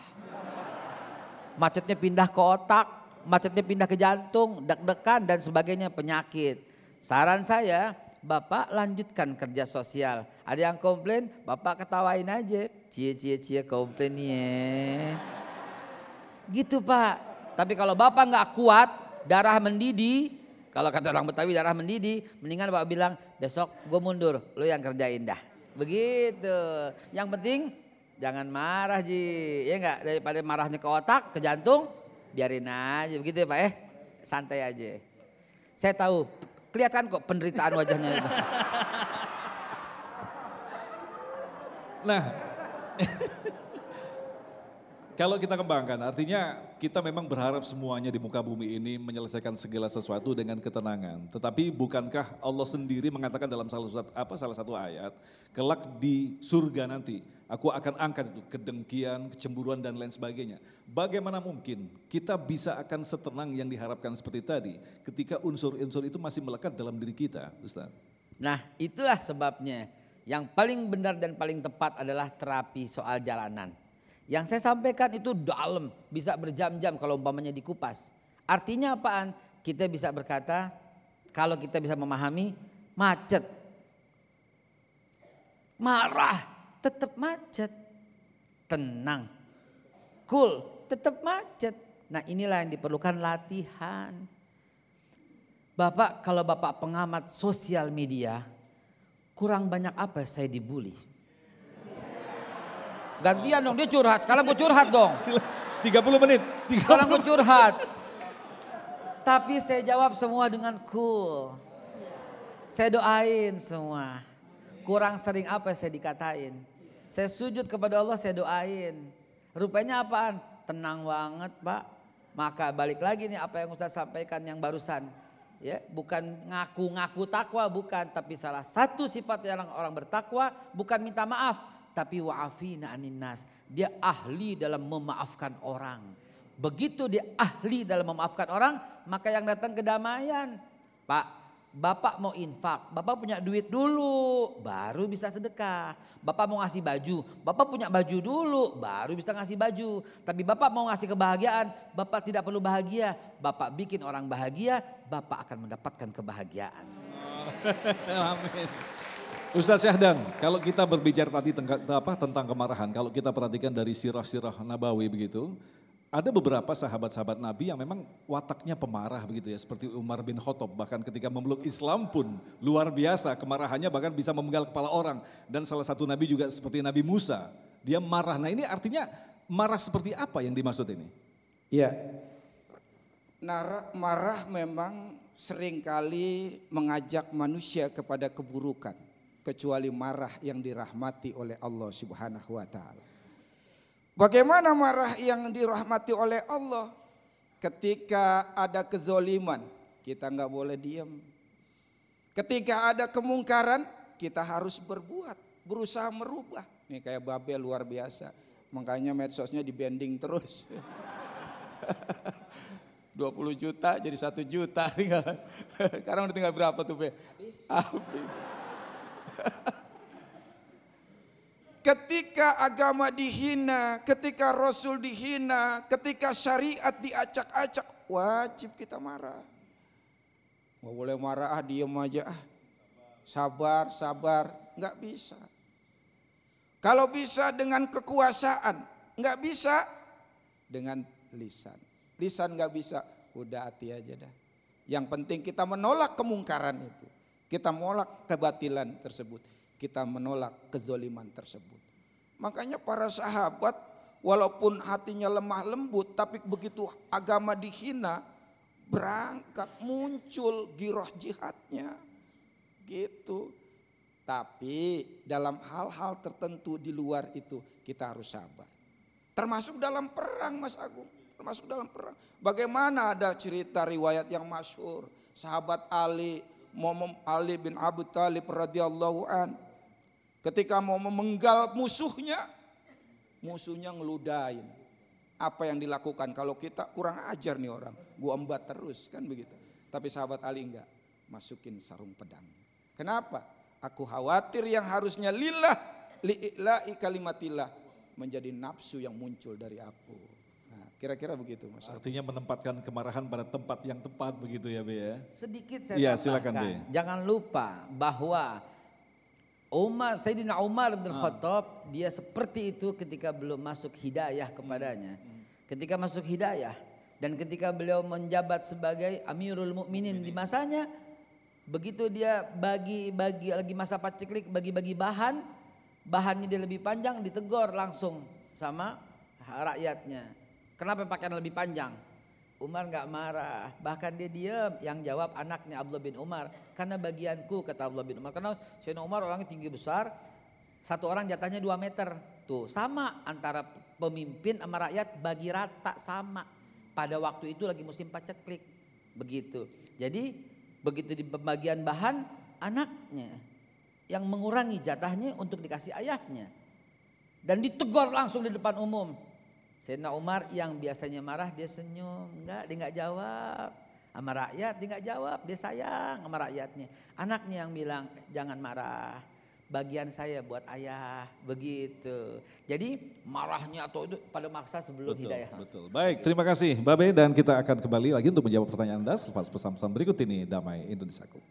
Macetnya pindah ke otak, macetnya pindah ke jantung, deg-degan dan sebagainya penyakit. Saran saya, Bapak lanjutkan kerja sosial. Ada yang komplain, Bapak ketawain aja. Cie cie cie komplain ya. Gitu Pak. Tapi kalau Bapak nggak kuat, darah mendidih, kalau kata orang Betawi darah mendidih, mendingan Bapak bilang besok gue mundur, lo yang kerjain dah. Begitu. Yang penting jangan marah Ji. Ya enggak daripada marahnya ke otak, ke jantung, biarin aja begitu ya Pak eh. Santai aja. Saya tahu kelihatan kok penderitaan wajahnya itu. Nah, kalau kita kembangkan artinya kita memang berharap semuanya di muka bumi ini menyelesaikan segala sesuatu dengan ketenangan. Tetapi bukankah Allah sendiri mengatakan dalam salah satu, apa salah satu ayat, kelak di surga nanti aku akan angkat itu kedengkian, kecemburuan dan lain sebagainya. Bagaimana mungkin kita bisa akan setenang yang diharapkan seperti tadi ketika unsur-unsur itu masih melekat dalam diri kita, Ustaz? Nah, itulah sebabnya yang paling benar dan paling tepat adalah terapi soal jalanan yang saya sampaikan itu dalam, bisa berjam-jam kalau umpamanya dikupas. Artinya apaan? Kita bisa berkata, kalau kita bisa memahami, macet. Marah, tetap macet. Tenang, cool, tetap macet. Nah inilah yang diperlukan latihan. Bapak, kalau bapak pengamat sosial media, kurang banyak apa saya dibully? Gantian dong, dia curhat. Sekarang gue curhat dong. 30 menit. 30 Sekarang gue curhat. Tapi saya jawab semua dengan cool. Saya doain semua. Kurang sering apa saya dikatain. Saya sujud kepada Allah, saya doain. Rupanya apaan? Tenang banget pak. Maka balik lagi nih apa yang saya sampaikan yang barusan. Ya, bukan ngaku-ngaku takwa, bukan. Tapi salah satu sifat yang orang bertakwa bukan minta maaf tapi wa'afina anin nas. Dia ahli dalam memaafkan orang. Begitu dia ahli dalam memaafkan orang, maka yang datang kedamaian. Pak, Bapak mau infak, Bapak punya duit dulu, baru bisa sedekah. Bapak mau ngasih baju, Bapak punya baju dulu, baru bisa ngasih baju. Tapi Bapak mau ngasih kebahagiaan, Bapak tidak perlu bahagia. Bapak bikin orang bahagia, Bapak akan mendapatkan kebahagiaan. Amin. Ustaz Syahdan, kalau kita berbicara tadi tentang, apa, tentang kemarahan, kalau kita perhatikan dari sirah-sirah Nabawi begitu, ada beberapa sahabat-sahabat Nabi yang memang wataknya pemarah begitu ya, seperti Umar bin Khattab, bahkan ketika memeluk Islam pun luar biasa kemarahannya bahkan bisa memenggal kepala orang. Dan salah satu Nabi juga seperti Nabi Musa, dia marah. Nah ini artinya marah seperti apa yang dimaksud ini? Iya, marah memang seringkali mengajak manusia kepada keburukan kecuali marah yang dirahmati oleh Allah Subhanahu wa taala. Bagaimana marah yang dirahmati oleh Allah? Ketika ada kezoliman, kita nggak boleh diam. Ketika ada kemungkaran, kita harus berbuat, berusaha merubah. Ini kayak Babel luar biasa. Makanya medsosnya dibanding terus. 20 juta jadi satu juta. Sekarang udah tinggal berapa tuh Be? Habis. Habis. ketika agama dihina, ketika Rasul dihina, ketika syariat diacak-acak, wajib kita marah. nggak boleh marah ah, diem aja ah. Sabar, sabar, nggak bisa. Kalau bisa dengan kekuasaan, nggak bisa dengan lisan. Lisan nggak bisa, udah hati aja dah. Yang penting kita menolak kemungkaran itu. Kita menolak kebatilan tersebut. Kita menolak kezoliman tersebut. Makanya para sahabat walaupun hatinya lemah lembut tapi begitu agama dihina berangkat muncul giroh jihadnya. Gitu. Tapi dalam hal-hal tertentu di luar itu kita harus sabar. Termasuk dalam perang Mas Agung. Termasuk dalam perang. Bagaimana ada cerita riwayat yang masyur. Sahabat Ali Momom Ali bin Abu Talib radhiyallahu an. Ketika mau memenggal musuhnya, musuhnya ngeludain. Apa yang dilakukan kalau kita kurang ajar nih orang, gua embat terus kan begitu. Tapi sahabat Ali enggak, masukin sarung pedang. Kenapa? Aku khawatir yang harusnya lillah li'la'i kalimatillah menjadi nafsu yang muncul dari aku. Kira-kira begitu Mas. Artinya menempatkan kemarahan pada tempat yang tepat begitu ya Be ya. Sedikit saya ya, silakan Be. Jangan lupa bahwa Umar, Sayyidina Umar bin ah. Khattab ah. dia seperti itu ketika belum masuk hidayah kepadanya. Hmm, hmm. Ketika masuk hidayah dan ketika beliau menjabat sebagai Amirul Mukminin di masanya begitu dia bagi-bagi lagi masa paciklik bagi-bagi bahan bahannya dia lebih panjang ditegor langsung sama rakyatnya Kenapa pakaian lebih panjang? Umar nggak marah, bahkan dia diam. Yang jawab anaknya Abdullah bin Umar, karena bagianku kata Abdullah bin Umar. Karena Sayyidina Umar orangnya tinggi besar, satu orang jatahnya dua meter. Tuh sama antara pemimpin sama rakyat bagi rata sama. Pada waktu itu lagi musim paceklik, begitu. Jadi begitu di pembagian bahan anaknya yang mengurangi jatahnya untuk dikasih ayahnya dan ditegur langsung di depan umum Sayyidina Umar yang biasanya marah dia senyum, enggak dia enggak jawab. Sama rakyat dia enggak jawab, dia sayang sama rakyatnya. Anaknya yang bilang jangan marah. Bagian saya buat ayah begitu. Jadi marahnya atau itu pada maksa sebelum betul, hidayah. Betul. Betul. Baik, terima kasih Babe dan kita akan kembali lagi untuk menjawab pertanyaan Anda selepas pesan-pesan berikut ini Damai Indonesiaku.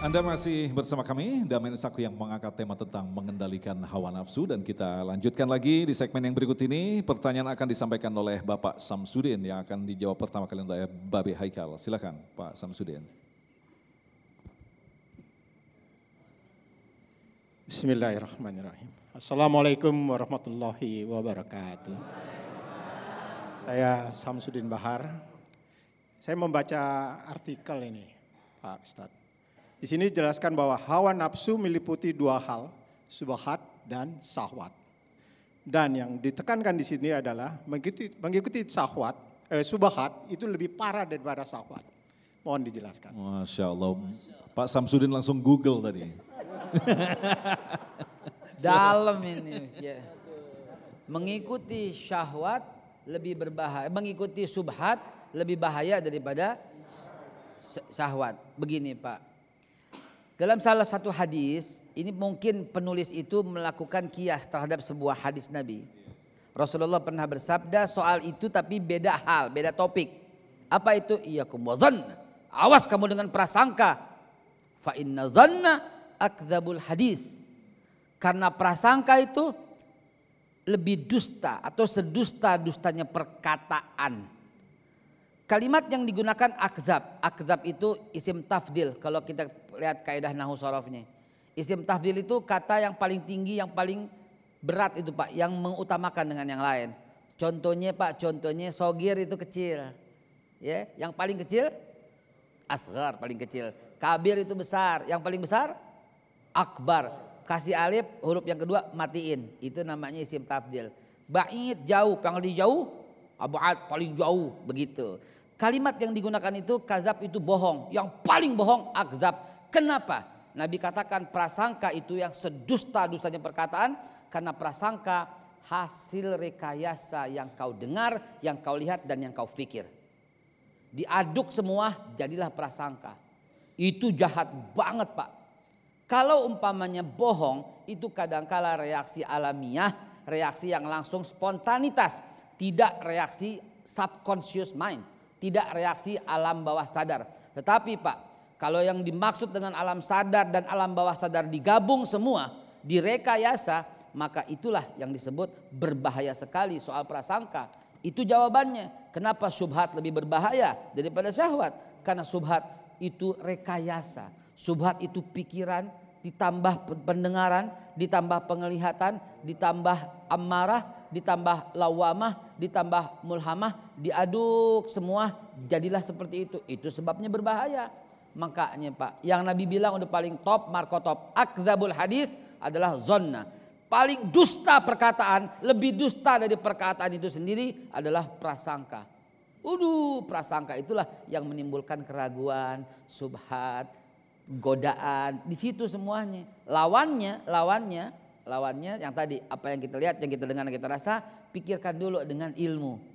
Anda masih bersama kami, Damai Saku yang mengangkat tema tentang mengendalikan hawa nafsu dan kita lanjutkan lagi di segmen yang berikut ini. Pertanyaan akan disampaikan oleh Bapak Samsudin yang akan dijawab pertama kali oleh Babe Haikal. Silakan Pak Samsudin. Bismillahirrahmanirrahim. Assalamualaikum warahmatullahi wabarakatuh. Saya Samsudin Bahar. Saya membaca artikel ini, Pak Ustadz di sini dijelaskan bahwa hawa nafsu meliputi dua hal, subahat dan sahwat. Dan yang ditekankan di sini adalah mengikuti, mengikuti sahwat, eh, subahat itu lebih parah daripada sahwat. Mohon dijelaskan. Masya Allah. Pak Samsudin langsung Google tadi. Dalam ini. Ya. Mengikuti syahwat lebih berbahaya, mengikuti subhat lebih bahaya daripada sahwat. Begini Pak, dalam salah satu hadis, ini mungkin penulis itu melakukan kias terhadap sebuah hadis Nabi. Rasulullah pernah bersabda soal itu tapi beda hal, beda topik. Apa itu? Iya kumwazan. Awas kamu dengan prasangka. Fa inna zanna akzabul hadis. Karena prasangka itu lebih dusta atau sedusta-dustanya perkataan. Kalimat yang digunakan akzab. Akzab itu isim tafdil. Kalau kita lihat kaidah nahu sorofnya. Isim tafdil itu kata yang paling tinggi, yang paling berat itu Pak, yang mengutamakan dengan yang lain. Contohnya Pak, contohnya sogir itu kecil. Ya, yang paling kecil asgar paling kecil. Kabir itu besar, yang paling besar akbar. Kasih alif huruf yang kedua matiin. Itu namanya isim tafdil. Ba'id jauh, yang lebih jauh abu'at paling jauh begitu. Kalimat yang digunakan itu kazab itu bohong. Yang paling bohong akzab. Kenapa? Nabi katakan prasangka itu yang sedusta-dustanya perkataan karena prasangka hasil rekayasa yang kau dengar, yang kau lihat dan yang kau pikir. Diaduk semua jadilah prasangka. Itu jahat banget, Pak. Kalau umpamanya bohong itu kadangkala reaksi alamiah, reaksi yang langsung spontanitas, tidak reaksi subconscious mind, tidak reaksi alam bawah sadar. Tetapi Pak, kalau yang dimaksud dengan alam sadar dan alam bawah sadar digabung semua, direkayasa, maka itulah yang disebut berbahaya sekali soal prasangka. Itu jawabannya. Kenapa subhat lebih berbahaya daripada syahwat? Karena subhat itu rekayasa. Subhat itu pikiran ditambah pendengaran, ditambah penglihatan, ditambah amarah, ditambah lawamah, ditambah mulhamah, diaduk semua jadilah seperti itu. Itu sebabnya berbahaya. Makanya Pak, yang Nabi bilang udah paling top, Marco top. Akzabul hadis adalah zonna. Paling dusta perkataan, lebih dusta dari perkataan itu sendiri adalah prasangka. Uduh, prasangka itulah yang menimbulkan keraguan, subhat, godaan. Di situ semuanya. Lawannya, lawannya, lawannya yang tadi apa yang kita lihat, yang kita dengar, yang kita rasa, pikirkan dulu dengan ilmu.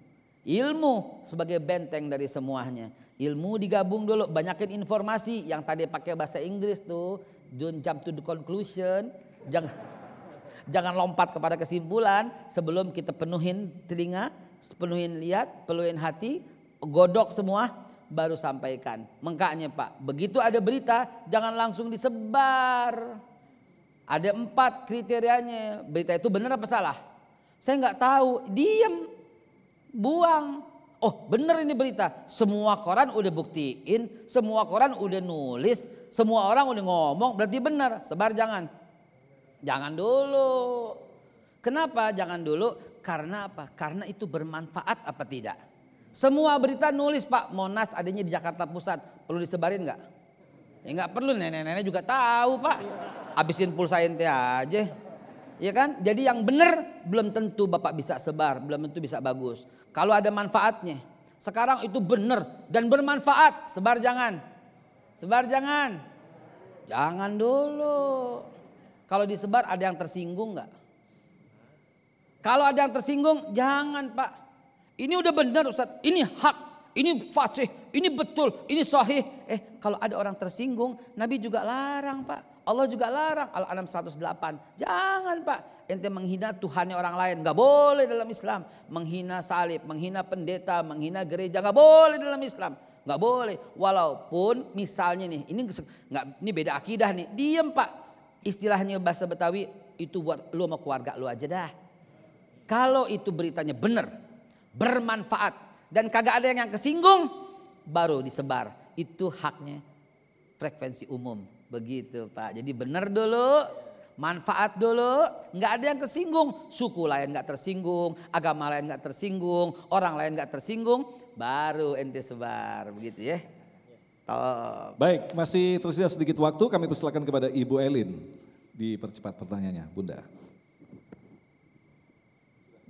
Ilmu sebagai benteng dari semuanya. Ilmu digabung dulu, banyakin informasi yang tadi pakai bahasa Inggris tuh, don't jump to the conclusion. Jangan jangan lompat kepada kesimpulan sebelum kita penuhin telinga, penuhin lihat, penuhin hati, godok semua baru sampaikan. Mengkaknya Pak, begitu ada berita jangan langsung disebar. Ada empat kriterianya. Berita itu benar apa salah? Saya nggak tahu. Diem, buang. Oh bener ini berita, semua koran udah buktiin, semua koran udah nulis, semua orang udah ngomong, berarti bener, sebar jangan. Jangan dulu. Kenapa jangan dulu? Karena apa? Karena itu bermanfaat apa tidak? Semua berita nulis Pak Monas adanya di Jakarta Pusat, perlu disebarin nggak? Ya nggak perlu, nenek-nenek juga tahu Pak. abisin pulsa ente aja ya kan? Jadi yang benar belum tentu Bapak bisa sebar, belum tentu bisa bagus. Kalau ada manfaatnya, sekarang itu benar dan bermanfaat, sebar jangan. Sebar jangan. Jangan dulu. Kalau disebar ada yang tersinggung nggak? Kalau ada yang tersinggung, jangan Pak. Ini udah benar Ustaz, ini hak, ini fasih, ini betul, ini sahih. Eh, kalau ada orang tersinggung, Nabi juga larang Pak. Allah juga larang Al-An'am 108. Jangan Pak, ente menghina Tuhannya orang lain. Gak boleh dalam Islam. Menghina salib, menghina pendeta, menghina gereja. Gak boleh dalam Islam. Gak boleh. Walaupun misalnya nih, ini nggak ini beda akidah nih. Diem Pak. Istilahnya bahasa Betawi itu buat lu sama keluarga lu aja dah. Kalau itu beritanya benar, bermanfaat dan kagak ada yang kesinggung, baru disebar. Itu haknya frekuensi umum Begitu Pak. Jadi benar dulu, manfaat dulu, nggak ada yang tersinggung Suku lain nggak tersinggung, agama lain nggak tersinggung, orang lain nggak tersinggung, baru ente sebar. Begitu ya. Top. Baik, masih tersisa sedikit waktu kami persilakan kepada Ibu Elin dipercepat pertanyaannya, Bunda.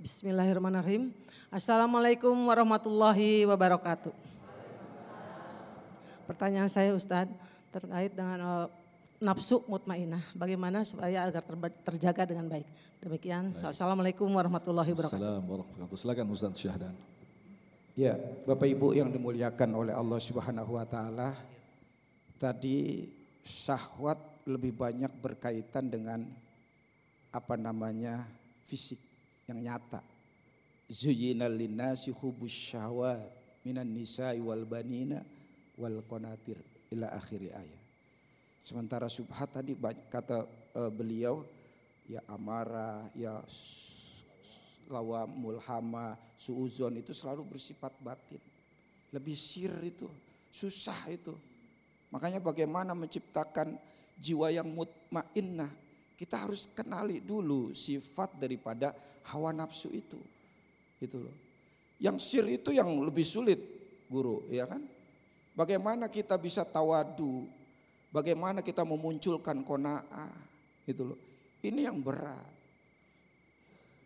Bismillahirrahmanirrahim. Assalamualaikum warahmatullahi wabarakatuh. Pertanyaan saya Ustadz, terkait dengan uh, nafsu mutmainah. Bagaimana supaya agar ter terjaga dengan baik. Demikian. Baik. Assalamualaikum warahmatullahi wabarakatuh. Assalamualaikum warahmatullahi wabarakatuh. Silakan Ustaz Syahdan. Ya, Bapak Ibu yang dimuliakan oleh Allah Subhanahu wa taala. Tadi syahwat lebih banyak berkaitan dengan apa namanya fisik yang nyata. Zuyinal linnasi hubus syahwat minan nisa'i wal banina wal qanatir ila akhiri ayat. Sementara subhat tadi kata uh, beliau ya amara, ya lawa mulhama, suuzon itu selalu bersifat batin. Lebih sir itu, susah itu. Makanya bagaimana menciptakan jiwa yang mutmainnah. Kita harus kenali dulu sifat daripada hawa nafsu itu. Gitu loh. Yang sir itu yang lebih sulit, guru, ya kan? Bagaimana kita bisa tawadu? Bagaimana kita memunculkan kona'ah? Gitu loh. Ini yang berat.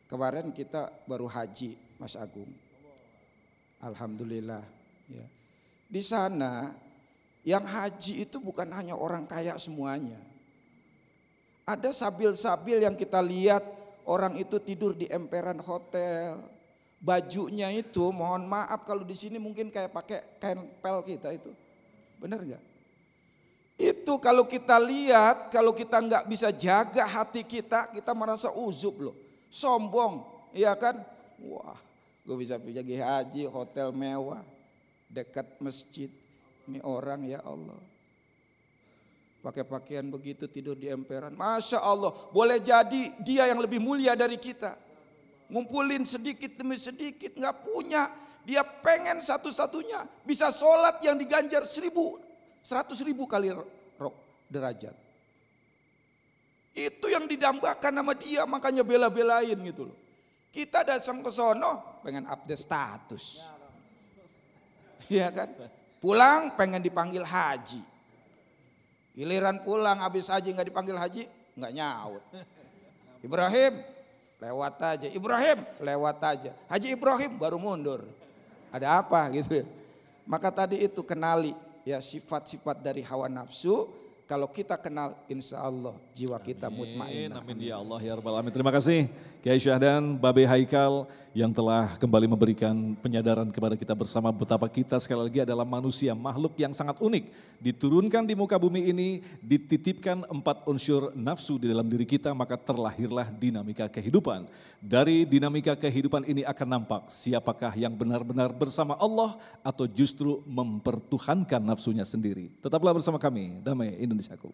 Kemarin kita baru haji, Mas Agung. Alhamdulillah. Ya. Di sana yang haji itu bukan hanya orang kaya semuanya. Ada sabil-sabil yang kita lihat orang itu tidur di emperan hotel, bajunya itu mohon maaf kalau di sini mungkin kayak pakai kain pel kita itu. Benar nggak? Itu kalau kita lihat, kalau kita nggak bisa jaga hati kita, kita merasa uzub loh. Sombong, ya kan? Wah, gue bisa pergi haji, hotel mewah, dekat masjid. Ini orang ya Allah. Pakai pakaian begitu tidur di emperan. Masya Allah, boleh jadi dia yang lebih mulia dari kita ngumpulin sedikit demi sedikit, nggak punya. Dia pengen satu-satunya bisa sholat yang diganjar seribu, seratus ribu kali rok derajat. Itu yang didambakan sama dia, makanya bela-belain gitu loh. Kita datang ke sono pengen update status. Iya kan? Pulang pengen dipanggil haji. Giliran pulang habis haji nggak dipanggil haji, nggak nyaut. Ibrahim, lewat aja. Ibrahim lewat aja. Haji Ibrahim baru mundur. Ada apa gitu ya? Maka tadi itu kenali ya sifat-sifat dari hawa nafsu kalau kita kenal insya Allah jiwa kita mutmain. Amin ya Allah ya Rabbal Alamin. Terima kasih Kiai Syahdan, Babe Haikal yang telah kembali memberikan penyadaran kepada kita bersama betapa kita sekali lagi adalah manusia, makhluk yang sangat unik. Diturunkan di muka bumi ini, dititipkan empat unsur nafsu di dalam diri kita, maka terlahirlah dinamika kehidupan. Dari dinamika kehidupan ini akan nampak siapakah yang benar-benar bersama Allah atau justru mempertuhankan nafsunya sendiri. Tetaplah bersama kami, Damai Indonesia. saco.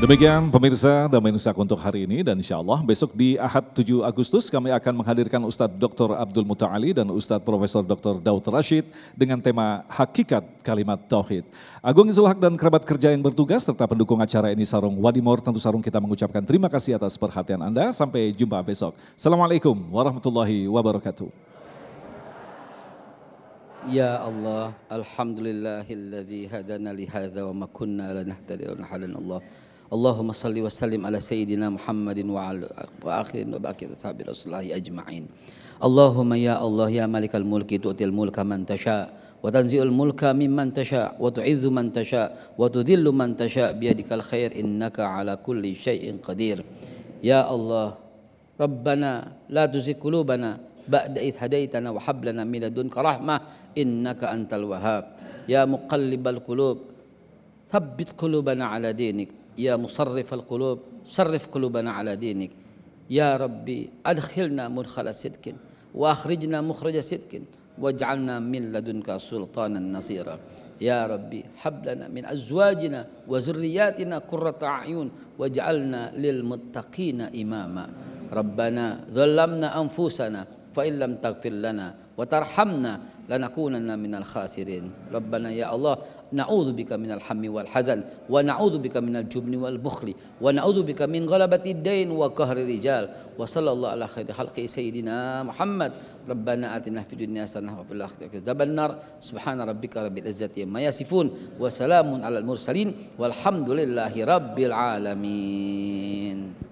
Demikian pemirsa dan pemirsa untuk hari ini dan insya Allah besok di Ahad 7 Agustus kami akan menghadirkan Ustadz Dr. Abdul Muta'ali dan Ustadz Profesor Dr. Daud Rashid dengan tema Hakikat Kalimat Tauhid. Agung Islah dan kerabat kerja yang bertugas serta pendukung acara ini Sarung Wadimor tentu Sarung kita mengucapkan terima kasih atas perhatian Anda. Sampai jumpa besok. Assalamualaikum warahmatullahi wabarakatuh. Ya Allah, Alhamdulillahilladzi hadana lihada wa makunna lanahtadi Allah. اللهم صل وسلم على سيدنا محمد وعلى آخر وباقي أصحاب رسول الله أجمعين اللهم يا الله يا ملك الملك تؤتي الملك من تشاء وتنزع الملك ممن تشاء وتعز من تشاء وتذل من تشاء بيدك الخير إنك على كل شيء قدير يا الله ربنا لا تزغ قلوبنا بعد إذ هديتنا وهب لنا من لدنك رحمة إنك أنت الوهاب يا مقلب القلوب ثبت قلوبنا على دينك يا مصرف القلوب صرف قلوبنا على دينك يا ربي أدخلنا مدخل صدق وأخرجنا مخرج صدق واجعلنا من لدنك سلطانا نصيرا يا ربي هب لنا من أزواجنا وذرياتنا قرة أعين واجعلنا للمتقين إماما ربنا ظلمنا أنفسنا فإن لم تغفر لنا wa tarhamna lanakunanna minal khasirin. Rabbana ya Allah, na'udzubika minal hammi wal hazan wa na'udzubika minal jubni wal bukhli wa na'udzubika min ghalabati dain wa qahri rijal wa sallallahu ala khairi khalqi sayyidina Muhammad. Rabbana atina fid dunya hasanah wa fil akhirati hasanah nar. Subhana rabbika rabbil izzati amma yasifun wa salamun alal mursalin walhamdulillahi rabbil alamin.